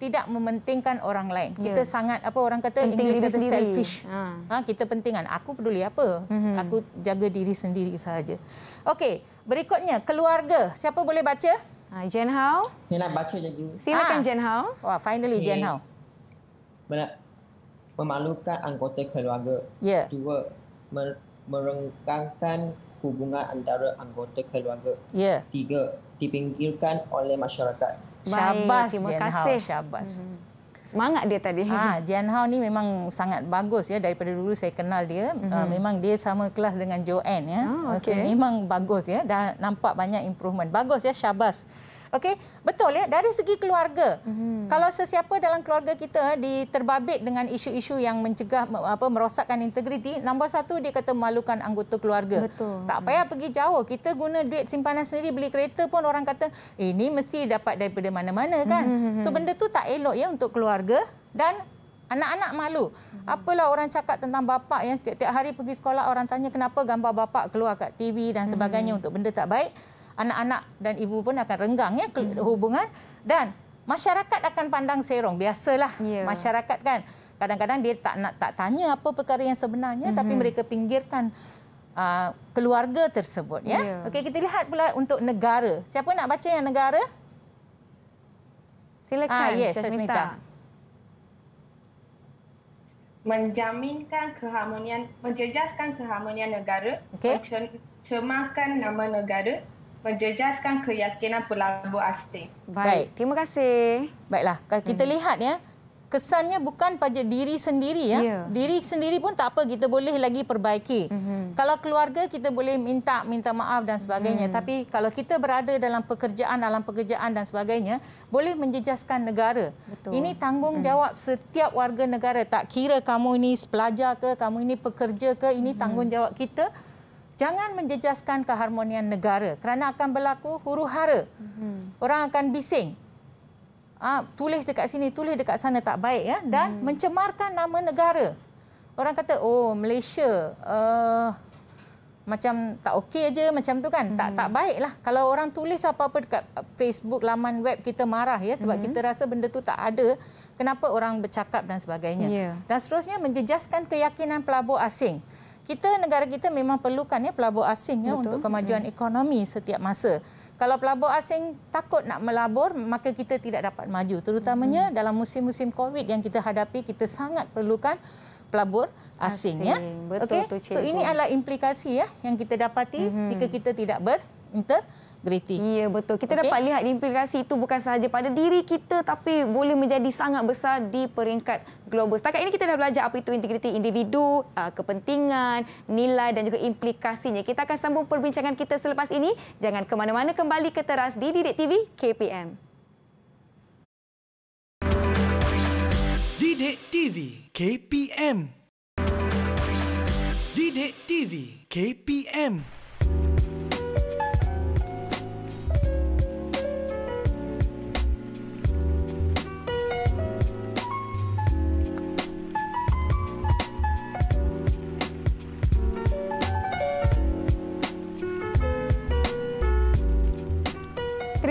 Speaker 3: tidak mementingkan orang lain. Yeah. Kita ya. sangat apa orang kata penting English kata sendiri. selfish. Ha. ha kita pentingan aku peduli apa? Mm-hmm. Aku jaga diri sendiri sahaja. Okey, berikutnya keluarga. Siapa boleh baca? Ha, Jen Hao. Saya nak baca je dulu. Silakan ha. Jen Hao. Wah, finally
Speaker 2: okay. Jen Hao.
Speaker 4: Benar. Memalukan anggota keluarga. Ya. Yeah. Dua, merenggangkan hubungan antara anggota keluarga. Ya. Yeah. Tiga, dipinggirkan oleh masyarakat. Syabas Terima Jian kasih. Hao.
Speaker 3: Syabas. Mm-hmm. Semangat dia tadi. Ha, ah, [LAUGHS] Jian Hao ni memang sangat bagus ya daripada dulu saya kenal dia. Mm-hmm. memang dia sama kelas dengan Joanne ya. Oh, ah, okay. so, memang bagus ya. Dah nampak banyak improvement. Bagus ya Syabas. Okey, betul ya dari segi keluarga. Hmm. Kalau sesiapa dalam keluarga kita diterbabit dengan isu-isu yang mencegah apa merosakkan integriti, nombor satu dia kata malukan anggota keluarga. Betul. Tak payah pergi jauh. Kita guna duit simpanan sendiri beli kereta pun orang kata, eh, "Ini mesti dapat daripada mana-mana kan?" Hmm. So benda tu tak elok ya untuk keluarga dan Anak-anak malu. Mhm. Apalah orang cakap tentang bapa yang setiap hari pergi sekolah orang tanya kenapa gambar bapa keluar kat TV dan sebagainya hmm. untuk benda tak baik anak-anak dan ibu pun akan renggang ya hmm. hubungan dan masyarakat akan pandang serong biasalah yeah. masyarakat kan kadang-kadang dia tak nak tak tanya apa perkara yang sebenarnya mm-hmm. tapi hmm. mereka pinggirkan uh, keluarga tersebut ya yeah. okey kita lihat pula untuk negara siapa nak baca yang negara silakan ah, yes, Sasmita.
Speaker 2: menjaminkan keharmonian menjejaskan keharmonian negara okay. cemakan nama negara menjejaskan keyakinan pelabur asing. Baik. Baik.
Speaker 3: Terima kasih. Baiklah, kalau kita hmm. lihat ya kesannya bukan pada diri sendiri ya. Yeah. Diri sendiri pun tak apa kita boleh lagi perbaiki. Mm -hmm. Kalau keluarga kita boleh minta minta maaf dan sebagainya. Mm. Tapi kalau kita berada dalam pekerjaan dalam pekerjaan dan sebagainya, boleh menjejaskan negara. Betul. Ini tanggungjawab mm. setiap warga negara. Tak kira kamu ini pelajar ke, kamu ini pekerja ke, ini mm -hmm. tanggungjawab kita jangan menjejaskan keharmonian negara kerana akan berlaku huru-hara. Mm-hmm. Orang akan bising. Ha, tulis dekat sini, tulis dekat sana tak baik ya dan mm. mencemarkan nama negara. Orang kata oh Malaysia uh, macam tak okey aja macam tu kan. Mm. Tak tak mm-hmm. baiklah kalau orang tulis apa-apa dekat Facebook laman web kita marah ya sebab mm. kita rasa benda tu tak ada. Kenapa orang bercakap dan sebagainya. Yeah. Dan seterusnya menjejaskan keyakinan pelabur asing kita negara kita memang perlukan ya pelabur asing ya Betul. untuk kemajuan hmm. ekonomi setiap masa. Kalau pelabur asing takut nak melabur, maka kita tidak dapat maju. Terutamanya hmm. dalam musim-musim COVID yang kita hadapi, kita sangat perlukan pelabur asing, ya. asing. ya. Betul okay? tu, Cik. So ini adalah implikasi ya yang kita dapati hmm. jika kita tidak berinteraksi. Greti. Ya, betul. Kita okay. dapat
Speaker 2: lihat implikasi itu bukan sahaja pada diri kita tapi boleh menjadi sangat besar di peringkat global. Setakat ini kita dah belajar apa itu integriti individu, uh, kepentingan, nilai dan juga implikasinya. Kita akan sambung perbincangan kita selepas ini. Jangan ke mana-mana kembali ke teras di TV KPM.
Speaker 3: Didik
Speaker 1: TV KPM Didik TV KPM Didik TV KPM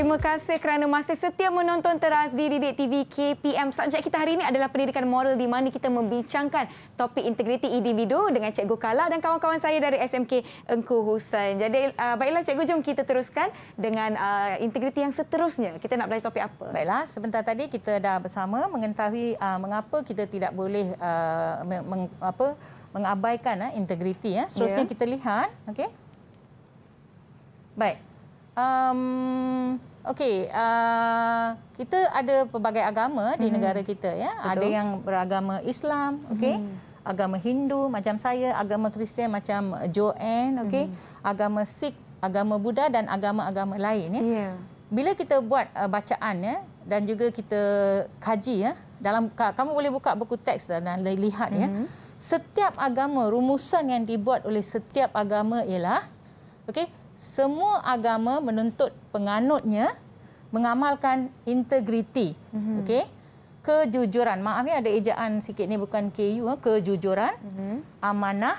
Speaker 2: Terima kasih kerana masih setia menonton Teras di Didik TV KPM. Subjek kita hari ini adalah pendidikan moral di mana kita membincangkan topik integriti individu dengan Cikgu Kala dan kawan-kawan saya dari SMK Engku Husain. Jadi uh, baiklah Cikgu jom kita teruskan dengan uh, integriti yang
Speaker 3: seterusnya. Kita nak belajar topik apa? Baiklah, sebentar tadi kita dah bersama mengetahui uh, mengapa kita tidak boleh uh, meng, apa mengabaikan uh, integriti eh. ya. Uh. Seterusnya yeah. kita lihat, okay? Baik. Um, Okey, uh, kita ada pelbagai agama hmm. di mm-hmm. negara kita ya. Betul. Ada yang beragama Islam, okey. Hmm. Agama Hindu macam saya, agama Kristian macam Joanne, okey. Hmm. Agama Sikh, agama Buddha dan agama-agama lain ya. Yeah. Bila kita buat uh, bacaan ya dan juga kita kaji ya dalam kamu boleh buka buku teks dan lihat hmm. ya. Mm-hmm. Setiap agama rumusan yang dibuat oleh setiap agama ialah okey semua agama menuntut penganutnya mengamalkan integriti. Mm-hmm. Okey. Kejujuran. Maaf ni ada ejaan sikit ni bukan KU eh. kejujuran, mm-hmm. amanah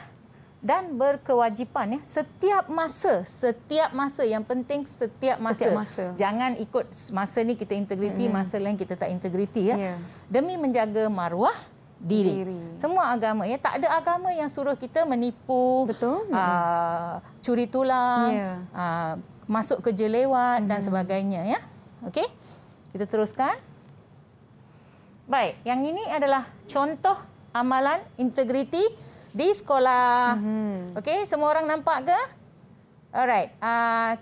Speaker 3: dan berkewajipan ya setiap masa, setiap masa yang penting setiap masa. Setiap masa. Jangan ikut masa ni kita integriti, mm-hmm. masa lain kita tak integriti ya. Yeah. Demi menjaga maruah, diri. diri. Semua agama ya tak ada agama yang suruh kita menipu, betul, aa, ah, curi tulang, ya. aa, ah, masuk kerja lewat hmm. dan sebagainya ya. Okey. Kita teruskan. Baik, yang ini adalah contoh amalan integriti di sekolah. Hmm. Okey, semua orang nampak ke? Alright. Uh,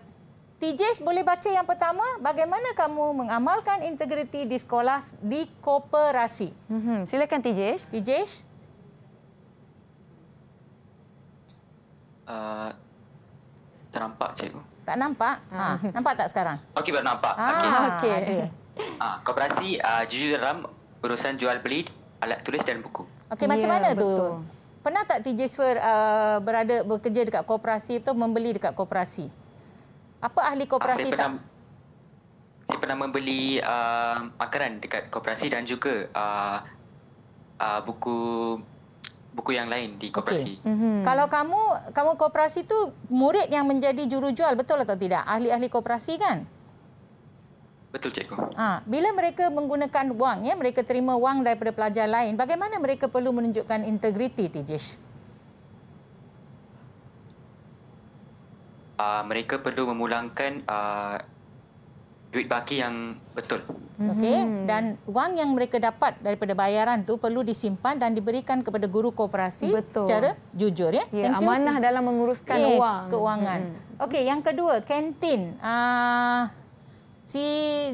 Speaker 3: TJs boleh baca yang pertama, bagaimana kamu mengamalkan integriti di sekolah di koperasi? Mm-hmm. Silakan TJs. TJs.
Speaker 4: Uh, tak nampak cikgu.
Speaker 3: Tak nampak? Ha, nampak tak sekarang?
Speaker 4: Okey, baru nampak. Ah, okey. Okay. Uh, ah, koperasi uh, jujur dalam urusan jual beli alat tulis dan buku.
Speaker 3: Okey, yeah, macam ya, mana betul. tu? Pernah tak TJ uh, berada bekerja dekat koperasi atau membeli dekat koperasi? Uh, apa ahli koperasi ah, tak?
Speaker 4: Pernah, saya pernah membeli uh, makanan dekat koperasi dan juga uh, uh, buku buku yang lain di koperasi. Okay.
Speaker 3: Mm-hmm. Kalau kamu kamu koperasi tu murid yang menjadi juru jual betul atau tidak? Ahli-ahli koperasi kan?
Speaker 4: Betul cikgu.
Speaker 3: Ha, bila mereka menggunakan wang ya, mereka terima wang daripada pelajar lain, bagaimana mereka perlu menunjukkan integriti Tijish? Uh,
Speaker 4: uh, mereka perlu memulangkan uh, duit baki yang betul.
Speaker 3: Mhm. Okey dan wang yang mereka dapat daripada bayaran tu perlu disimpan dan diberikan kepada guru koperasi betul. secara jujur ya. ya amanah you. dalam menguruskan yes, wang keuangan. Hmm. Okey yang kedua kantin. Uh, si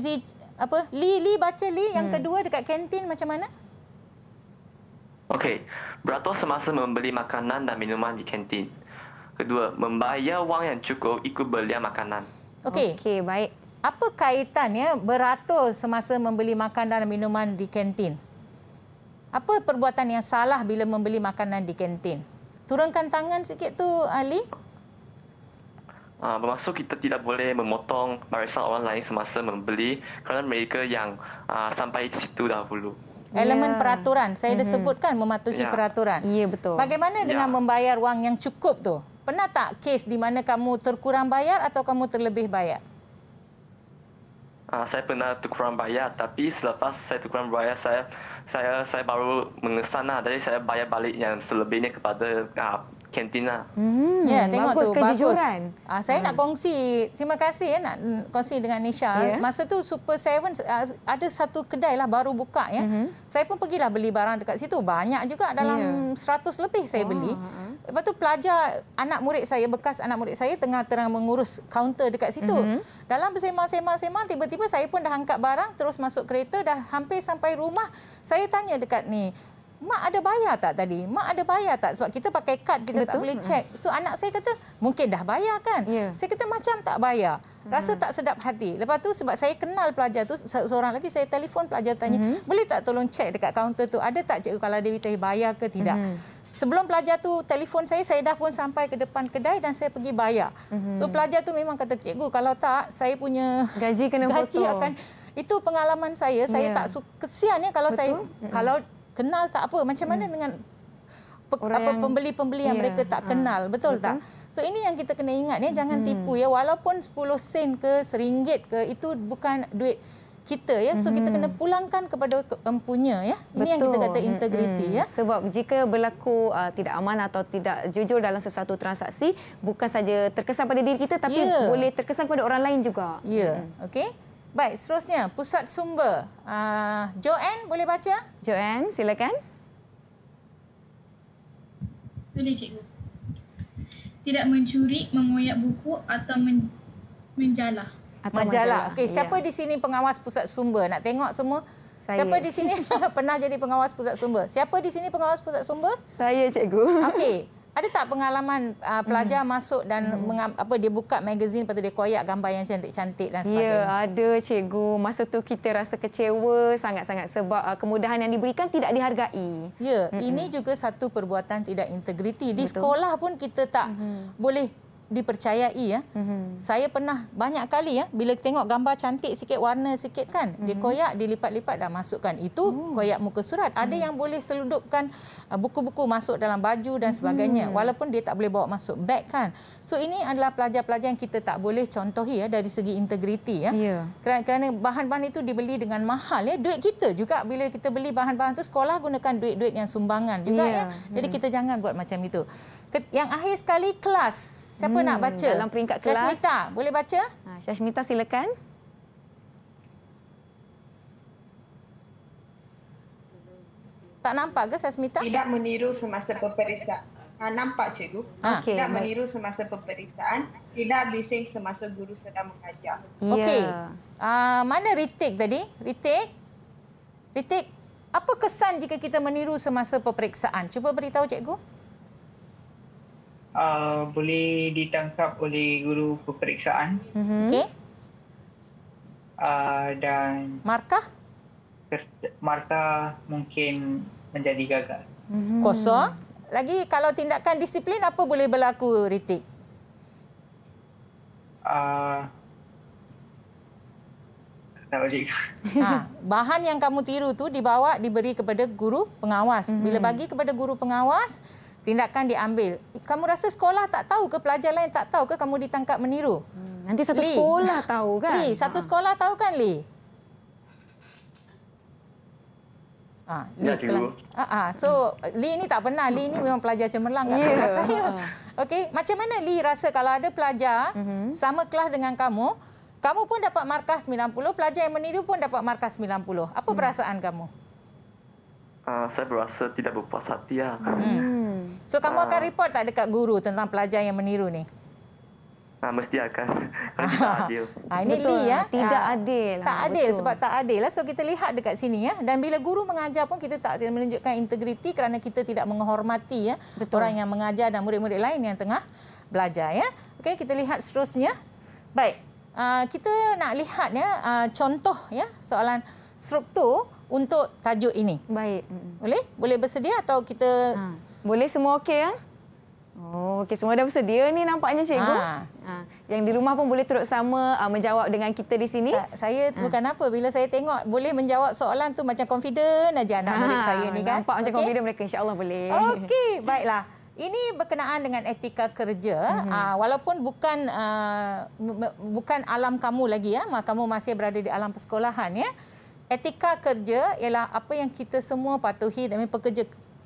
Speaker 3: si apa Li Li baca Li yang hmm. kedua dekat kantin macam mana?
Speaker 1: Okey. Beratur semasa membeli makanan dan minuman di kantin. Kedua, membayar wang yang cukup ikut belian makanan.
Speaker 3: Okey. Okey, baik. Apa kaitan ya beratur semasa membeli makanan dan minuman di kantin? Apa perbuatan yang salah bila membeli makanan di kantin? Turunkan tangan sikit tu Ali.
Speaker 1: Uh, bermaksud kita tidak boleh memotong barisan orang lain semasa membeli kerana mereka yang uh, sampai situ dahulu.
Speaker 3: Elemen yeah. peraturan. Saya mm-hmm. dah sebutkan mematuhi yeah. peraturan. Ya, betul. Bagaimana yeah. dengan ya. membayar wang yang cukup tu? pernah tak kes di mana kamu terkurang bayar atau kamu terlebih bayar?
Speaker 1: Uh, saya pernah terkurang bayar tapi selepas saya terkurang bayar saya saya saya baru mengesanlah jadi saya bayar balik yang selebihnya kepada uh, kantina.
Speaker 3: Hmm. Ya, tengok bagus, tu kejujuran. Bagus. Ah, saya hmm. nak kongsi. Terima kasih ya nak kongsi dengan Nisha. Yeah. Masa tu Super Seven ada satu kedai lah baru buka ya. Mm -hmm. Saya pun pergilah beli barang dekat situ. Banyak juga dalam yeah. Ya. 100 lebih saya ah, beli. Oh. Lepas tu pelajar anak murid saya bekas anak murid saya tengah terang mengurus kaunter dekat situ. Mm -hmm. Dalam bersemang-semang-semang tiba-tiba saya pun dah angkat barang terus masuk kereta dah hampir sampai rumah. Saya tanya dekat ni mak ada bayar tak tadi? Mak ada bayar tak? Sebab kita pakai kad, kita Betul. tak boleh cek. Itu anak saya kata, mungkin dah bayar kan? Yeah. Saya kata macam tak bayar. Hmm. Rasa hmm. tak sedap hati. Lepas tu sebab saya kenal pelajar tu, seorang lagi saya telefon pelajar tanya, hmm. boleh tak tolong cek dekat kaunter tu? Ada tak cikgu kalau dia bayar ke tidak? Hmm. Sebelum pelajar tu telefon saya, saya dah pun sampai ke depan kedai dan saya pergi bayar. hmm So pelajar tu memang kata cikgu kalau tak saya punya gaji kena [LAUGHS] gaji potong. akan itu pengalaman saya. Saya yeah. tak kesiannya kalau Betul? saya hmm kalau kenal tak apa macam mana hmm. dengan pe, apa pembeli-pembeli yeah. yang ya, mereka tak ha. kenal betul, betul tak so ini yang kita kena ingat ya jangan hmm. tipu ya walaupun 10 sen ke seringgit ke itu bukan duit kita ya so kita hmm. kena pulangkan kepada empunya ya ini Betul. yang kita kata integriti ya hmm, hmm.
Speaker 2: sebab jika berlaku uh, tidak aman atau tidak jujur dalam sesuatu transaksi bukan saja terkesan pada diri kita tapi yeah. boleh terkesan pada orang lain juga ya yeah. hmm. okey
Speaker 3: Baik, seterusnya pusat sumber. Uh, Joanne boleh baca? Joanne, silakan.
Speaker 1: Boleh, cikgu. Tidak
Speaker 3: mencuri, mengoyak buku atau men menjalah. Atau majalah. majalah. Okey, siapa ya. di sini pengawas pusat sumber? Nak tengok semua? Saya. Siapa di sini [LAUGHS] pernah jadi pengawas pusat sumber? Siapa di sini pengawas pusat sumber? Saya, cikgu. Okey. [LAUGHS] Ada tak pengalaman uh, pelajar hmm. masuk dan hmm. mengam, apa dia buka magazine lepas tu dia koyak gambar yang cantik-cantik dan ya, sebagainya? Ya, ada
Speaker 2: cikgu. Masa tu kita rasa kecewa sangat-sangat sebab uh, kemudahan yang diberikan tidak dihargai.
Speaker 3: Ya, hmm. ini juga satu perbuatan tidak integriti. Di Betul. sekolah pun kita tak hmm. boleh dipercayai ya. Mm-hmm. Saya pernah banyak kali ya bila tengok gambar cantik sikit warna sikit kan, mm-hmm. dia mhm. koyak, dilipat-lipat dah masukkan. Itu mm-hmm. koyak muka surat. Ada mm-hmm. yang boleh seludupkan uh, buku-buku masuk dalam baju dan mhm. sebagainya mm-hmm. walaupun dia tak boleh bawa masuk beg kan. So ini adalah pelajar-pelajar yang kita tak boleh contohi ya dari segi integriti ya. Yeah. Ya. Kerana bahan-bahan itu dibeli dengan mahal ya, duit kita juga bila kita beli bahan-bahan tu sekolah gunakan duit-duit yang sumbangan juga yeah. ya. Jadi mm-hmm. kita jangan buat macam itu. Yang akhir sekali kelas. Siapa hmm, nak baca? Dalam peringkat kelas. Syashmita, boleh baca? Ha, Syashmita silakan. Tak nampak ke Syashmita? Tidak meniru semasa peperiksaan. Ha, nampak cikgu. Ha, okay, tidak baik. meniru semasa peperiksaan. Tidak bising semasa guru sedang mengajar. Yeah. Okey. Uh, mana retake tadi? Retake? Retake? Apa kesan jika kita meniru semasa peperiksaan? Cuba beritahu cikgu. Cikgu
Speaker 4: uh, boleh ditangkap oleh guru peperiksaan. Mm-hmm. Okey. Uh, dan markah markah mungkin menjadi gagal.
Speaker 3: Mm-hmm. Kosong. Lagi kalau tindakan disiplin apa boleh berlaku Ritik?
Speaker 4: Uh,
Speaker 3: ha, bahan yang kamu tiru tu dibawa diberi kepada guru pengawas. Mm-hmm. Bila bagi kepada guru pengawas, tindakan diambil. Kamu rasa sekolah tak tahu ke pelajar lain tak tahu ke kamu ditangkap meniru? Hmm, nanti satu Lee. sekolah tahu kan? Li, satu ha. sekolah tahu kan Li? Ah, ya, cikgu. Uh, uh. So, li ni tak pernah. li ni memang pelajar cemerlang kat ya. sekolah saya. Okay. Macam mana li rasa kalau ada pelajar uh mhm. -huh. sama kelas dengan kamu, kamu pun dapat markah 90, pelajar yang meniru pun dapat markah 90. Apa hmm. perasaan kamu?
Speaker 1: Uh, saya berasa tidak berpuas hati. Ya. Hmm. So kamu uh, akan ah.
Speaker 3: report tak dekat guru tentang pelajar yang meniru ni?
Speaker 1: Ah mesti akan. [LAUGHS] tak adil.
Speaker 3: Ah, ini Betul, Lee ya. Tidak uh, adil. Tak adil Betul. sebab tak adil lah. So kita lihat dekat sini ya. Dan bila guru mengajar pun kita tak menunjukkan integriti kerana kita tidak menghormati ya Betul. orang yang mengajar dan murid-murid lain yang tengah belajar ya. Okey, kita lihat seterusnya. Baik. Uh, kita nak lihat ya uh, contoh ya soalan struktur untuk tajuk ini. Baik. Boleh? Boleh bersedia atau kita boleh semua okey ya? Oh, okey semua dah bersedia ni nampaknya cikgu. Ha. ha. Yang di rumah pun boleh turut sama uh, menjawab dengan kita di sini. Sa- saya ha. bukan apa bila saya tengok boleh menjawab soalan tu macam confident aja anak ha. murid saya ni kan. Nampak macam okay. confident mereka insya-Allah boleh. Okey, baiklah. Ini berkenaan dengan etika kerja mm-hmm. walaupun bukan ah, bukan alam kamu lagi ya. kamu masih berada di alam persekolahan ya. Etika kerja ialah apa yang kita semua patuhi dalam pekerja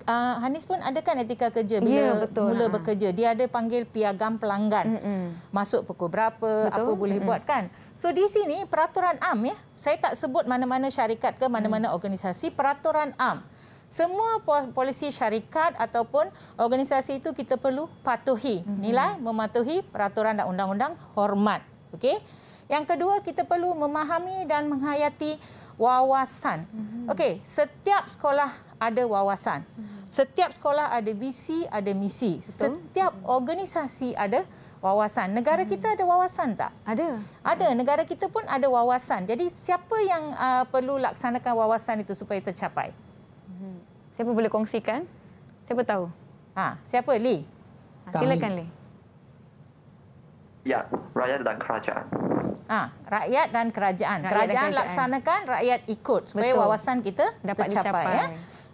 Speaker 3: uh, Hanis pun ada kan etika kerja bila ya, betul. mula ha. bekerja. Dia ada panggil piagam pelanggan. Mm-mm. Masuk pukul berapa, betul? apa boleh Mm-mm. buat kan. So di sini peraturan am ya. Saya tak sebut mana-mana syarikat ke mana-mana mm. organisasi. Peraturan am. Semua polisi syarikat ataupun organisasi itu kita perlu patuhi. Mm-hmm. Nilai mematuhi peraturan dan undang-undang hormat. Okey. Yang kedua kita perlu memahami dan menghayati wawasan. Mm-hmm. Okey, setiap sekolah ada wawasan. Mm-hmm. Setiap sekolah ada visi, ada misi. Betul. Setiap hmm. organisasi ada wawasan. Negara hmm. kita ada wawasan tak? Ada. Ada. Negara kita pun ada wawasan. Jadi siapa yang uh, perlu laksanakan wawasan itu supaya tercapai? Hmm. Siapa boleh kongsikan? Siapa tahu? Ha, siapa? Lee? Ha, silakan, Lee.
Speaker 1: Ya, rakyat dan kerajaan.
Speaker 3: Ah, ha, rakyat dan kerajaan. Rakyat kerajaan, dan kerajaan laksanakan, rakyat ikut supaya Betul. wawasan kita dapat tercapai. tercapai. Ya.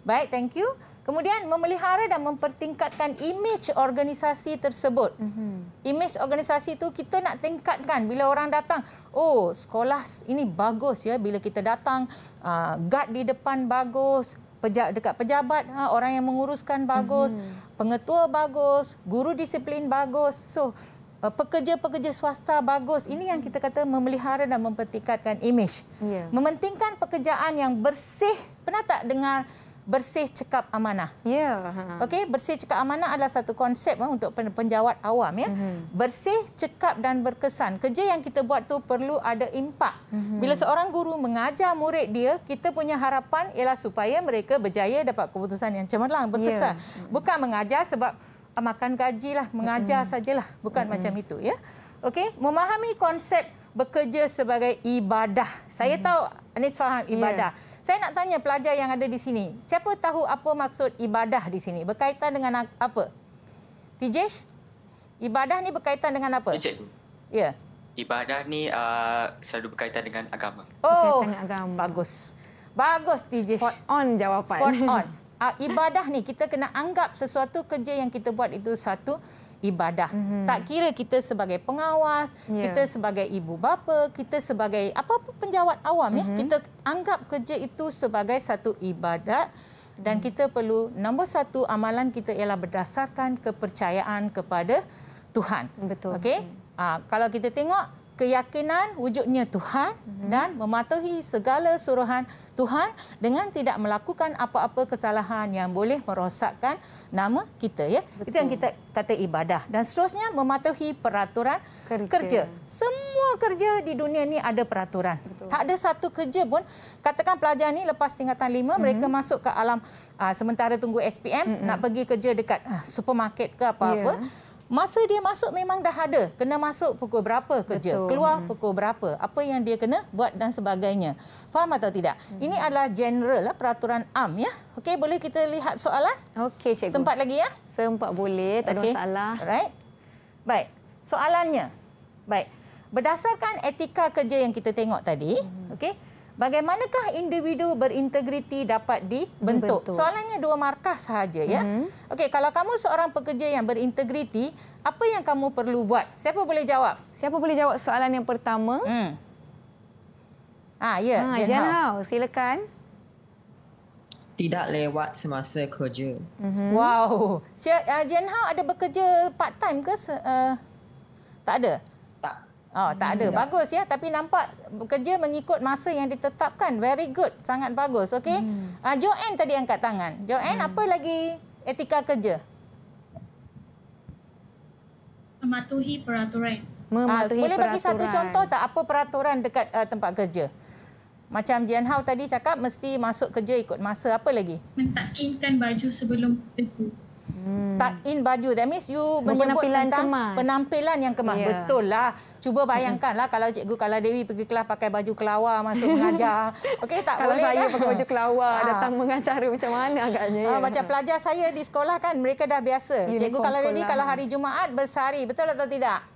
Speaker 3: Baik, thank you. Kemudian memelihara dan mempertingkatkan imej organisasi tersebut. Mm -hmm. Imej organisasi itu kita nak tingkatkan bila orang datang. Oh, sekolah ini bagus ya bila kita datang. Uh, guard di depan bagus. Peja dekat pejabat, ha, orang yang menguruskan bagus. Mm -hmm. Pengetua bagus. Guru disiplin bagus. So, eh, pekerja-pekerja swasta bagus. Ini yang kita kata memelihara dan mempertingkatkan imej. Yeah. Mementingkan pekerjaan yang bersih. Pernah tak dengar bersih cekap amanah. Ya. Yeah. Ha. Okey, bersih cekap amanah adalah satu konsep eh, untuk penjawat awam ya. Mm-hmm. Bersih cekap dan berkesan. Kerja yang kita buat tu perlu ada impak. Mm-hmm. Bila seorang guru mengajar murid dia, kita punya harapan ialah supaya mereka berjaya dapat keputusan yang cemerlang, berkesan. Yeah. Mhm. Bukan mengajar sebab ah, makan gaji lah, mengajar mm-hmm. sajalah, bukan mm-hmm. macam itu ya. Okey, memahami konsep bekerja sebagai ibadah. Saya mm-hmm. tahu Anis faham ya. ibadah. Yeah. Saya nak tanya pelajar yang ada di sini. Siapa tahu apa maksud ibadah di sini? Berkaitan dengan apa? Tijesh? Ibadah ni berkaitan dengan apa? Encik. Ya.
Speaker 4: Ibadah ni uh, selalu berkaitan dengan agama.
Speaker 3: Oh, berkaitan dengan agama. Bagus. Bagus, Tijesh. Spot on jawapan. Spot on. Uh, [LAUGHS] ibadah ni kita kena anggap sesuatu kerja yang kita buat itu satu ibadah. Mm -hmm. Tak kira kita sebagai pengawas, yeah. kita sebagai ibu bapa, kita sebagai apa pun penjawat awam mm -hmm. ya, mhm. kita anggap kerja itu sebagai satu ibadat dan mhm. kita perlu nombor satu amalan kita ialah berdasarkan kepercayaan kepada Tuhan. Betul. Okey. Mm. Uh, kalau kita tengok keyakinan wujudnya Tuhan mm -hmm. dan mematuhi segala suruhan Tuhan dengan tidak melakukan apa-apa kesalahan yang boleh merosakkan nama kita ya. Betul. Itu yang kita kata ibadah dan seterusnya mematuhi peraturan kerja. kerja. Semua kerja di dunia ni ada peraturan. Betul. Tak ada satu kerja pun katakan pelajar ni lepas tingkatan 5 mm-hmm. mereka masuk ke alam aa, ah, sementara tunggu SPM mm-hmm. nak pergi kerja dekat aa, ah, supermarket ke apa-apa. Yeah masa dia masuk memang dah ada kena masuk pukul berapa kerja Betul. keluar hmm. pukul berapa apa yang dia kena buat dan sebagainya faham atau tidak hmm. ini adalah general lah peraturan am ya okey boleh kita lihat soalan okey cikgu sempat lagi ya sempat boleh tak okay. ada masalah right baik soalannya baik berdasarkan etika kerja yang kita tengok tadi hmm. okey Bagaimanakah individu berintegriti dapat dibentuk? Bentuk. Soalannya dua markah sahaja ya. Mm -hmm. Okey, kalau kamu seorang pekerja yang berintegriti, apa yang kamu perlu buat? Siapa boleh jawab? Siapa boleh jawab soalan yang pertama? Hmm. Ah, ya, ha, Jen, Hao. silakan.
Speaker 4: Tidak lewat semasa kerja. Mm
Speaker 3: -hmm. Wow. Ah, Jen Hao ada bekerja part time ke? Uh, tak ada. Oh, tak ada. Hmm, ya. Bagus ya. Tapi nampak kerja mengikut masa yang ditetapkan. Very good. Sangat bagus. Okey. Hmm. Uh, Joanne tadi angkat tangan. Joanne, hmm. apa lagi etika kerja? Mematuhi peraturan.
Speaker 1: Mematuhi uh, boleh bagi satu contoh
Speaker 3: tak? Apa peraturan dekat uh, tempat kerja? Macam Jian Hao tadi cakap, mesti masuk kerja ikut masa. Apa lagi? Mentakinkan baju sebelum kerja. Hmm. Tak in baju. That means you menyebut penampilan tentang kemas. penampilan yang kemas. Yeah. Betul lah. Cuba hmm. bayangkanlah kalau cikgu kalau Dewi pergi kelas pakai baju kelawar masuk mengajar. [LAUGHS] Okey tak kalau boleh. Kalau saya kan? pakai baju kelawar ha. datang mengajar macam mana agaknya. Ha, macam pelajar saya di sekolah kan mereka dah biasa. Uniform cikgu kalau Dewi kalau hari Jumaat bersari. Betul atau tidak?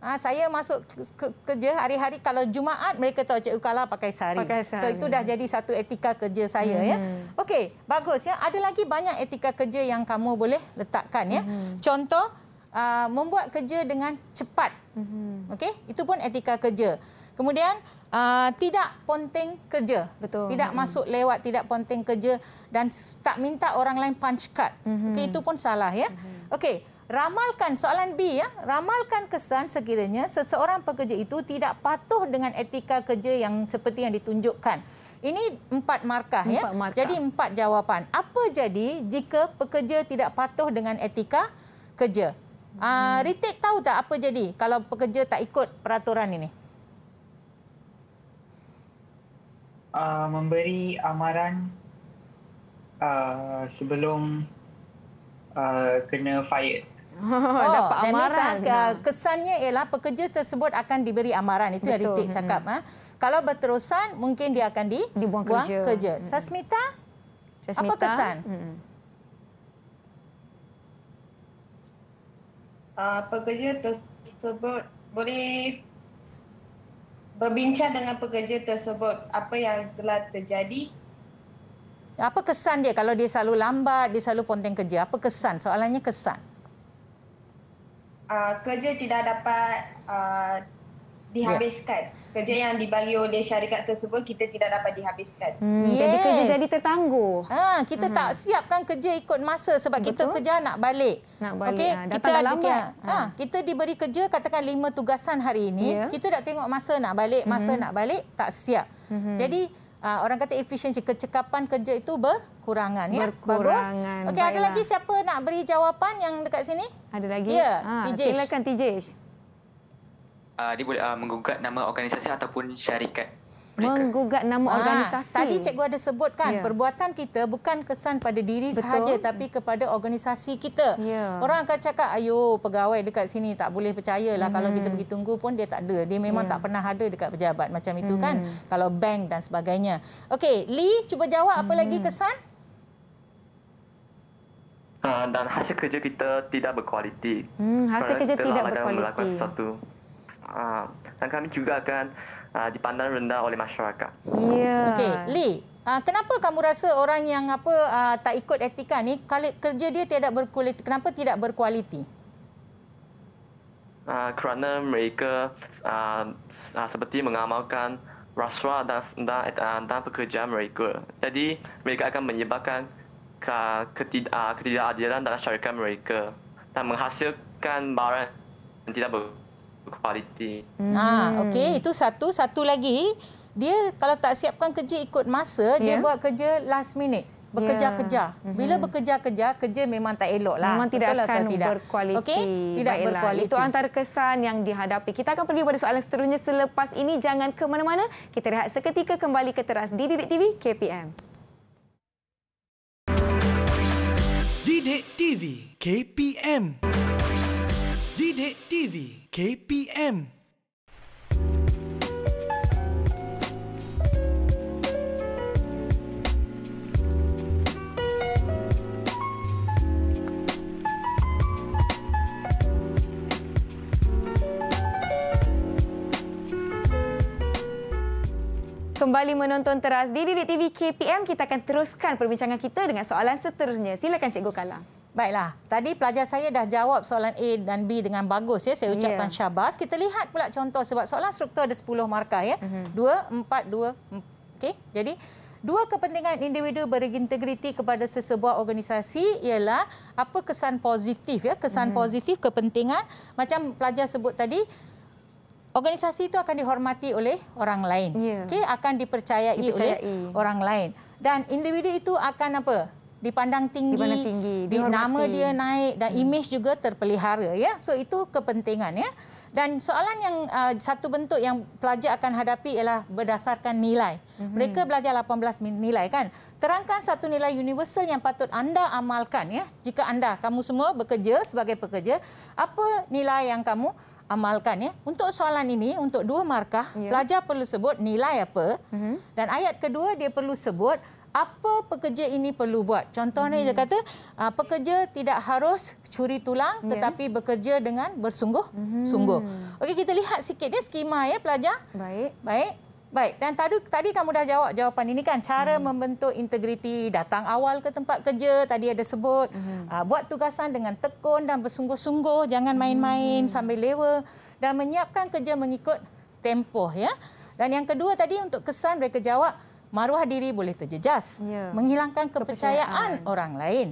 Speaker 3: Ha, saya masuk ke- kerja hari-hari kalau Jumaat mereka tahu cikgu Kala pakai sari. pakai sari. So itu dah jadi satu etika kerja saya ya. hmm. ya. Okey, bagus ya. Ada lagi banyak etika kerja yang kamu boleh letakkan ya. Hmm. Contoh uh, membuat kerja dengan cepat. Hmm. Okey, itu pun etika kerja. Kemudian uh, tidak ponting kerja. Betul. Tidak hmm. masuk lewat, tidak ponting kerja dan tak minta orang lain punch card. Hmm. Okey, itu pun salah ya. Hmm. Okey. Ramalkan soalan B ya. Ramalkan kesan sekiranya seseorang pekerja itu tidak patuh dengan etika kerja yang seperti yang ditunjukkan. Ini empat markah ya. empat ya. Markah. Jadi empat jawapan. Apa jadi jika pekerja tidak patuh dengan etika kerja? Ah, hmm. Uh, Ritik tahu tak apa jadi kalau pekerja tak ikut peraturan ini?
Speaker 4: Uh, memberi amaran uh, sebelum uh, kena fired. Oh, oh, dapat
Speaker 1: amaran. Means, ha. Eh,
Speaker 3: kesannya ialah pekerja tersebut akan diberi amaran. Itu Betul. yang Ritik cakap. Hmm. Ha. Kalau berterusan, mungkin dia akan di dibuang kerja. kerja. Hmm. Sasmita, Sasmita, apa kesan? Hmm.
Speaker 4: Uh, pekerja
Speaker 3: tersebut boleh berbincang dengan pekerja
Speaker 4: tersebut apa yang telah terjadi.
Speaker 3: Apa kesan dia kalau dia selalu lambat, dia selalu ponteng kerja? Apa kesan? Soalannya kesan.
Speaker 4: Uh,
Speaker 2: kerja tidak dapat uh, dihabiskan. Yeah. Kerja yang dibagi oleh syarikat tersebut kita tidak dapat dihabiskan. Hmm. Yes. Jadi kerja jadi
Speaker 3: tertangguh. Ha, kita hmm. tak siapkan kerja ikut masa sebab Betul. kita kerja nak balik. Nak balik. Okay. Ha, kita ada ha. ha, kita diberi kerja katakan lima tugasan hari ini, yeah. kita dah tengok masa nak balik, masa hmm. nak balik tak siap. Hmm. Jadi uh, orang kata efisiensi kecekapan kerja itu berkurangan ya berkurangan. bagus okey ada lagi siapa nak beri jawapan yang dekat sini ada lagi ya ha, silakan TJ uh,
Speaker 4: ah, dia boleh uh, menggugat nama organisasi ataupun syarikat
Speaker 1: mereka.
Speaker 3: menggugat nama ha, organisasi. Tadi cikgu ada sebut kan ya. perbuatan kita bukan kesan pada diri Betul. sahaja tapi kepada organisasi kita. Ya. Orang akan cakap ayo pegawai dekat sini tak boleh percayalah hmm. kalau kita hmm. pergi tunggu pun dia tak ada. Dia memang ya. tak pernah ada dekat pejabat macam itu kan, hmm. kan kalau bank dan sebagainya. Okey, Lee cuba jawab apa lagi hmm. kesan?
Speaker 1: Uh, dan hasil kerja kita tidak berkualiti. Hmm, hasil kerja tidak berkualiti. Sesuatu. Uh, dan kami juga akan Uh, dipandang rendah oleh masyarakat.
Speaker 3: Yeah. Okey, Lee, uh, kenapa kamu rasa orang yang apa uh, tak ikut etika ni kerja dia tidak berkualiti? Kenapa tidak berkualiti?
Speaker 1: Uh, kerana mereka uh, uh, seperti mengamalkan rasuah dan, dan, uh, dan pekerjaan mereka. Jadi mereka akan menyebabkan ke, ketid, uh, ketidakadilan dalam syarikat mereka dan menghasilkan barang yang tidak berkualiti kualiti.
Speaker 3: Hmm. Ha, okey, itu satu. Satu lagi, dia kalau tak siapkan kerja ikut masa, yeah. dia ya. buat kerja last minute. Bekerja-kerja. Ya. Mhm. Bila bekerja-kerja, kerja memang tak elok lah. Memang tidak Betul akan tidak? berkualiti. Okay? Tidak Baiklah. berkualiti. Itu
Speaker 2: antara kesan yang dihadapi. Kita akan pergi pada soalan seterusnya selepas ini. Jangan ke mana-mana. Kita rehat seketika kembali ke teras di Didik TV KPM.
Speaker 3: Didik TV KPM Didik TV KPM.
Speaker 2: Kembali menonton teras di Didik TV KPM, kita akan teruskan perbincangan kita dengan soalan
Speaker 3: seterusnya. Silakan Cikgu Kalang. Baiklah, tadi pelajar saya dah jawab soalan A dan B dengan bagus ya. Saya ucapkan yeah. syabas. Kita lihat pula contoh sebab soalan struktur ada 10 markah ya. Mm-hmm. dua empat. 2 okey. Jadi dua kepentingan individu berintegriti kepada sesebuah organisasi ialah apa kesan positif ya? Kesan mm-hmm. positif kepentingan macam pelajar sebut tadi organisasi itu akan dihormati oleh orang lain. Yeah. Okey, akan dipercayai, dipercayai oleh orang lain dan individu itu akan apa? dipandang tinggi, dipandang tinggi di, nama dia naik dan hmm. imej juga terpelihara ya. So itu kepentingan ya. Dan soalan yang uh, satu bentuk yang pelajar akan hadapi ialah berdasarkan nilai. Mm-hmm. Mereka belajar 18 nilai kan. Terangkan satu nilai universal yang patut anda amalkan ya. Jika anda kamu semua bekerja sebagai pekerja, apa nilai yang kamu amalkan ya. Untuk soalan ini untuk dua markah ya. pelajar perlu sebut nilai apa uh-huh. dan ayat kedua dia perlu sebut apa pekerja ini perlu buat. Contohnya uh dia kata ah, pekerja tidak harus curi tulang ya. tetapi bekerja dengan bersungguh-sungguh. uh Okey kita lihat sikit ya skema ya pelajar. Baik. Baik. Baik, dan tadi, tadi kamu dah jawab jawapan ini kan, cara hmm. membentuk integriti, datang awal ke tempat kerja, tadi ada sebut, hmm. uh, buat tugasan dengan tekun dan bersungguh-sungguh, jangan main-main hmm. sambil lewa, dan menyiapkan kerja mengikut tempoh. ya. Dan yang kedua tadi untuk kesan mereka jawab, maruah diri boleh terjejas, ya. menghilangkan kepercayaan, kepercayaan orang lain.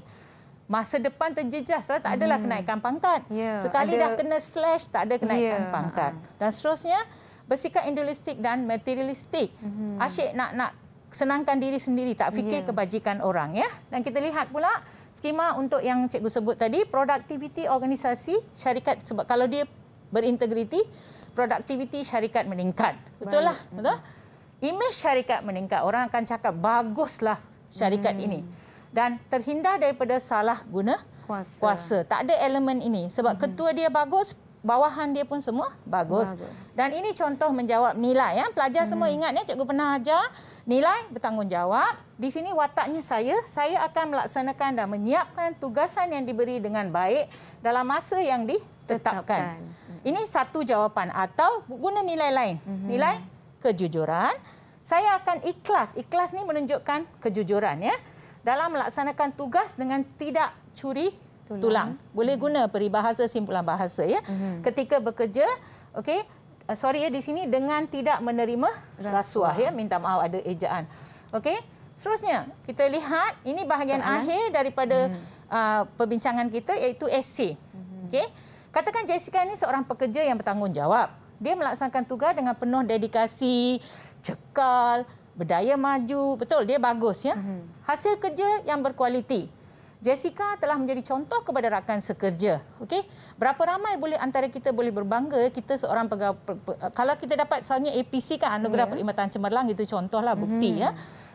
Speaker 3: Masa depan terjejas, lah. tak adalah hmm. kenaikan pangkat. Ya, Sekali ada... dah kena slash, tak ada kenaikan ya. pangkat. Ha. Dan seterusnya, bersikap individualistik dan materialistik. Mm-hmm. Asyik nak nak senangkan diri sendiri, tak fikir yeah. kebajikan orang ya. Dan kita lihat pula skema untuk yang cikgu sebut tadi, produktiviti organisasi syarikat sebab kalau dia berintegriti, produktiviti syarikat meningkat. Betul lah, hmm. betul. Mm-hmm. Image syarikat meningkat, orang akan cakap baguslah syarikat mm-hmm. ini. Dan terhindar daripada salah guna kuasa. kuasa. Tak ada elemen ini sebab mm-hmm. ketua dia bagus bawahan dia pun semua bagus. bagus. Dan ini contoh menjawab nilai ya. Pelajar hmm. semua ingat ya cikgu pernah ajar nilai bertanggungjawab. Di sini wataknya saya, saya akan melaksanakan dan menyiapkan tugasan yang diberi dengan baik dalam masa yang ditetapkan. Tetapkan. Hmm. Ini satu jawapan atau guna nilai lain. Hmm. Nilai kejujuran. Saya akan ikhlas. Ikhlas ni menunjukkan kejujuran ya dalam melaksanakan tugas dengan tidak curi tulang. tulang. Hmm. Boleh hmm. guna peribahasa simpulan bahasa ya. Hmm. Ketika bekerja, okey, uh, sorry ya di sini dengan tidak menerima rasuah, rasuah ya, minta maaf ada ejaan. Okey. Seterusnya, kita lihat ini bahagian Soalan. akhir daripada hmm. uh, perbincangan kita iaitu esei. Hmm. Okey. Katakan Jessica ini seorang pekerja yang bertanggungjawab. Dia melaksanakan tugas dengan penuh dedikasi, cekal, berdaya maju. Betul, dia bagus ya. Hmm. Hasil kerja yang berkualiti. Jessica telah menjadi contoh kepada rakan sekerja. Okey. Berapa ramai boleh antara kita boleh berbangga kita seorang pegawai pe, pe, kalau kita dapat soalnya APC kan anugerah yeah. perkhidmatan cemerlang itu contohlah bukti mm-hmm. ya.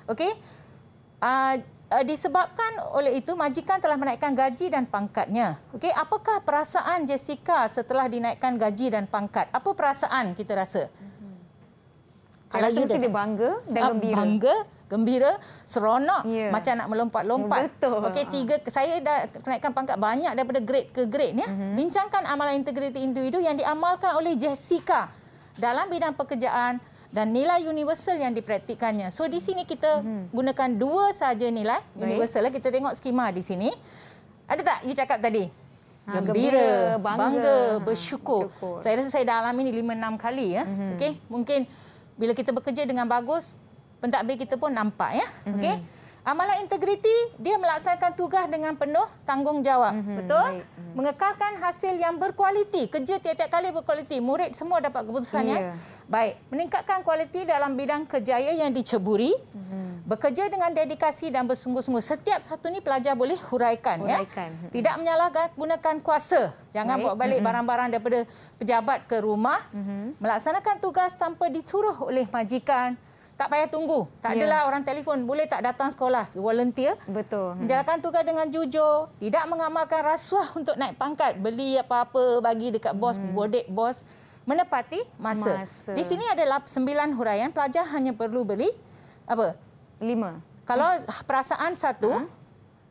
Speaker 3: Okey. Uh, disebabkan oleh itu majikan telah menaikkan gaji dan pangkatnya. Okey, apakah perasaan Jessica setelah dinaikkan gaji dan pangkat? Apa perasaan kita rasa? Mm-hmm. Kalau mesti dia bangga dan ah, gembira. Bangga gembira, seronok yeah. macam nak melompat-lompat. Okey, ha. tiga saya dah kenaikan pangkat banyak daripada grade ke grade ya. Mm-hmm. Bincangkan amalan integriti individu yang diamalkan oleh Jessica dalam bidang pekerjaan dan nilai universal yang dipraktikkannya. So di sini kita mm-hmm. gunakan dua saja nilai Baik. universal lah kita tengok skema di sini. Ada tak you cakap tadi?
Speaker 1: Ha, gembira, gembira, bangga, bangga ha,
Speaker 3: bersyukur. Saya rasa saya dah alami ini 5 6 kali ya. Mm-hmm. Okey, mungkin bila kita bekerja dengan bagus, pentadbir kita pun nampak ya. Mm-hmm. Okey. Amalan integriti dia melaksanakan tugas dengan penuh tanggungjawab. Mm-hmm. Betul? Baik. Mhm. Mengekalkan hasil yang berkualiti. Kerja tiap-tiap kali berkualiti. Murid semua dapat keputusan yeah. ya. Baik. Meningkatkan kualiti dalam bidang kerjaya yang diceburi. Mm-hmm. Bekerja dengan dedikasi dan bersungguh-sungguh. Setiap satu ni pelajar boleh huraikan, ya. huraikan. ya. Tidak menyalahgunakan kuasa. Jangan bawa balik mhm. barang-barang daripada pejabat ke rumah. Melaksanakan tugas tanpa dituruh oleh majikan tak payah tunggu. Tak ya. adalah ya. orang telefon. Boleh tak datang sekolah, volunteer. Betul. Menjalankan hmm. tugas dengan jujur. Tidak mengamalkan rasuah [LAUGHS] untuk naik pangkat. Beli apa-apa, bagi dekat bos, hmm. bodek bos. Menepati masa. masa. Di sini adalah sembilan huraian. Pelajar hanya perlu beli apa? Lima. Kalau hmm. perasaan satu, ha?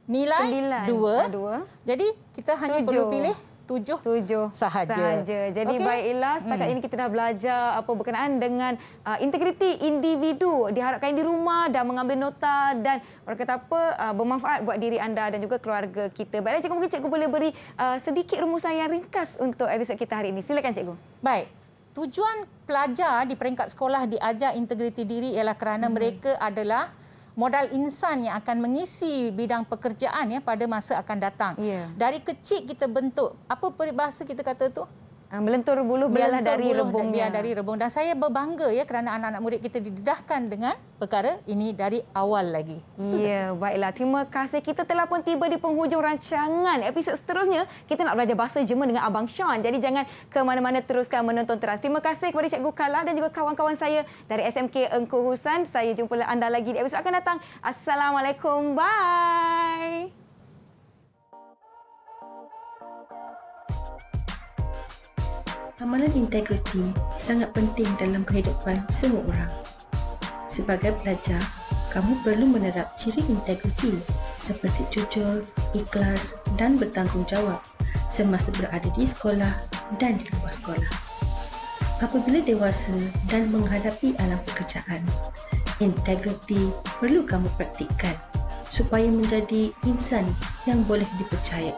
Speaker 3: nilai dua. Ha, dua. Jadi kita hanya Tujuh. perlu pilih tujuh, tujuh sahaja. sahaja.
Speaker 2: Jadi okay. baiklah setakat hmm. ini kita dah belajar apa berkenaan dengan uh, integriti individu diharapkan di rumah dan mengambil nota dan orang kata apa uh, bermanfaat buat diri anda dan juga keluarga kita. Baiklah cikgu mungkin cikgu boleh beri uh, sedikit rumusan yang ringkas untuk episod kita hari ini.
Speaker 3: Silakan cikgu. Baik. Tujuan pelajar di peringkat sekolah diajar integriti diri ialah kerana hmm. mereka adalah modal insan yang akan mengisi bidang pekerjaan ya pada masa akan datang. Yeah. Dari kecil kita bentuk apa peribahasa kita kata tu? Ah, melentur bulu biarlah dari rebung dia dari rebung dan saya berbangga ya kerana anak-anak murid kita didedahkan dengan perkara ini dari awal lagi. Ya, baiklah. Terima kasih. Kita telah pun tiba
Speaker 2: di penghujung rancangan. Episod seterusnya, kita nak belajar bahasa Jerman dengan Abang Sean. Jadi jangan ke mana-mana teruskan menonton terus. Terima kasih kepada Cikgu Kala dan juga kawan-kawan saya dari SMK Engku Husan. Saya jumpa anda lagi di episod akan datang. Assalamualaikum. Bye.
Speaker 3: amalan integriti sangat penting dalam kehidupan semua orang. Sebagai pelajar, kamu perlu menerap ciri integriti seperti jujur, ikhlas dan bertanggungjawab semasa berada di sekolah dan di luar sekolah. Apabila dewasa dan menghadapi alam pekerjaan, integriti perlu kamu praktikkan supaya menjadi insan yang boleh dipercayai.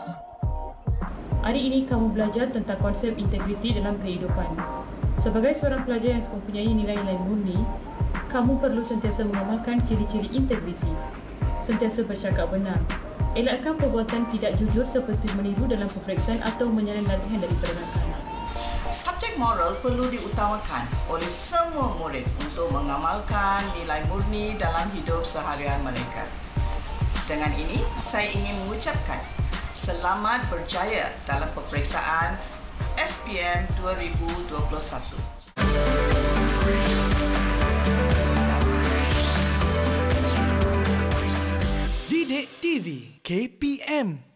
Speaker 3: Hari ini kamu belajar tentang konsep integriti dalam kehidupan. Sebagai seorang pelajar yang mempunyai nilai-nilai murni, kamu perlu sentiasa mengamalkan ciri-ciri integriti. Sentiasa bercakap benar. Elakkan perbuatan tidak jujur seperti meniru dalam peperiksaan atau menyalin latihan dari perangkat. Subjek moral perlu diutamakan oleh semua murid untuk mengamalkan nilai murni dalam hidup seharian mereka. Dengan ini, saya ingin
Speaker 1: mengucapkan selamat berjaya dalam peperiksaan SPM 2021. TV
Speaker 2: KPM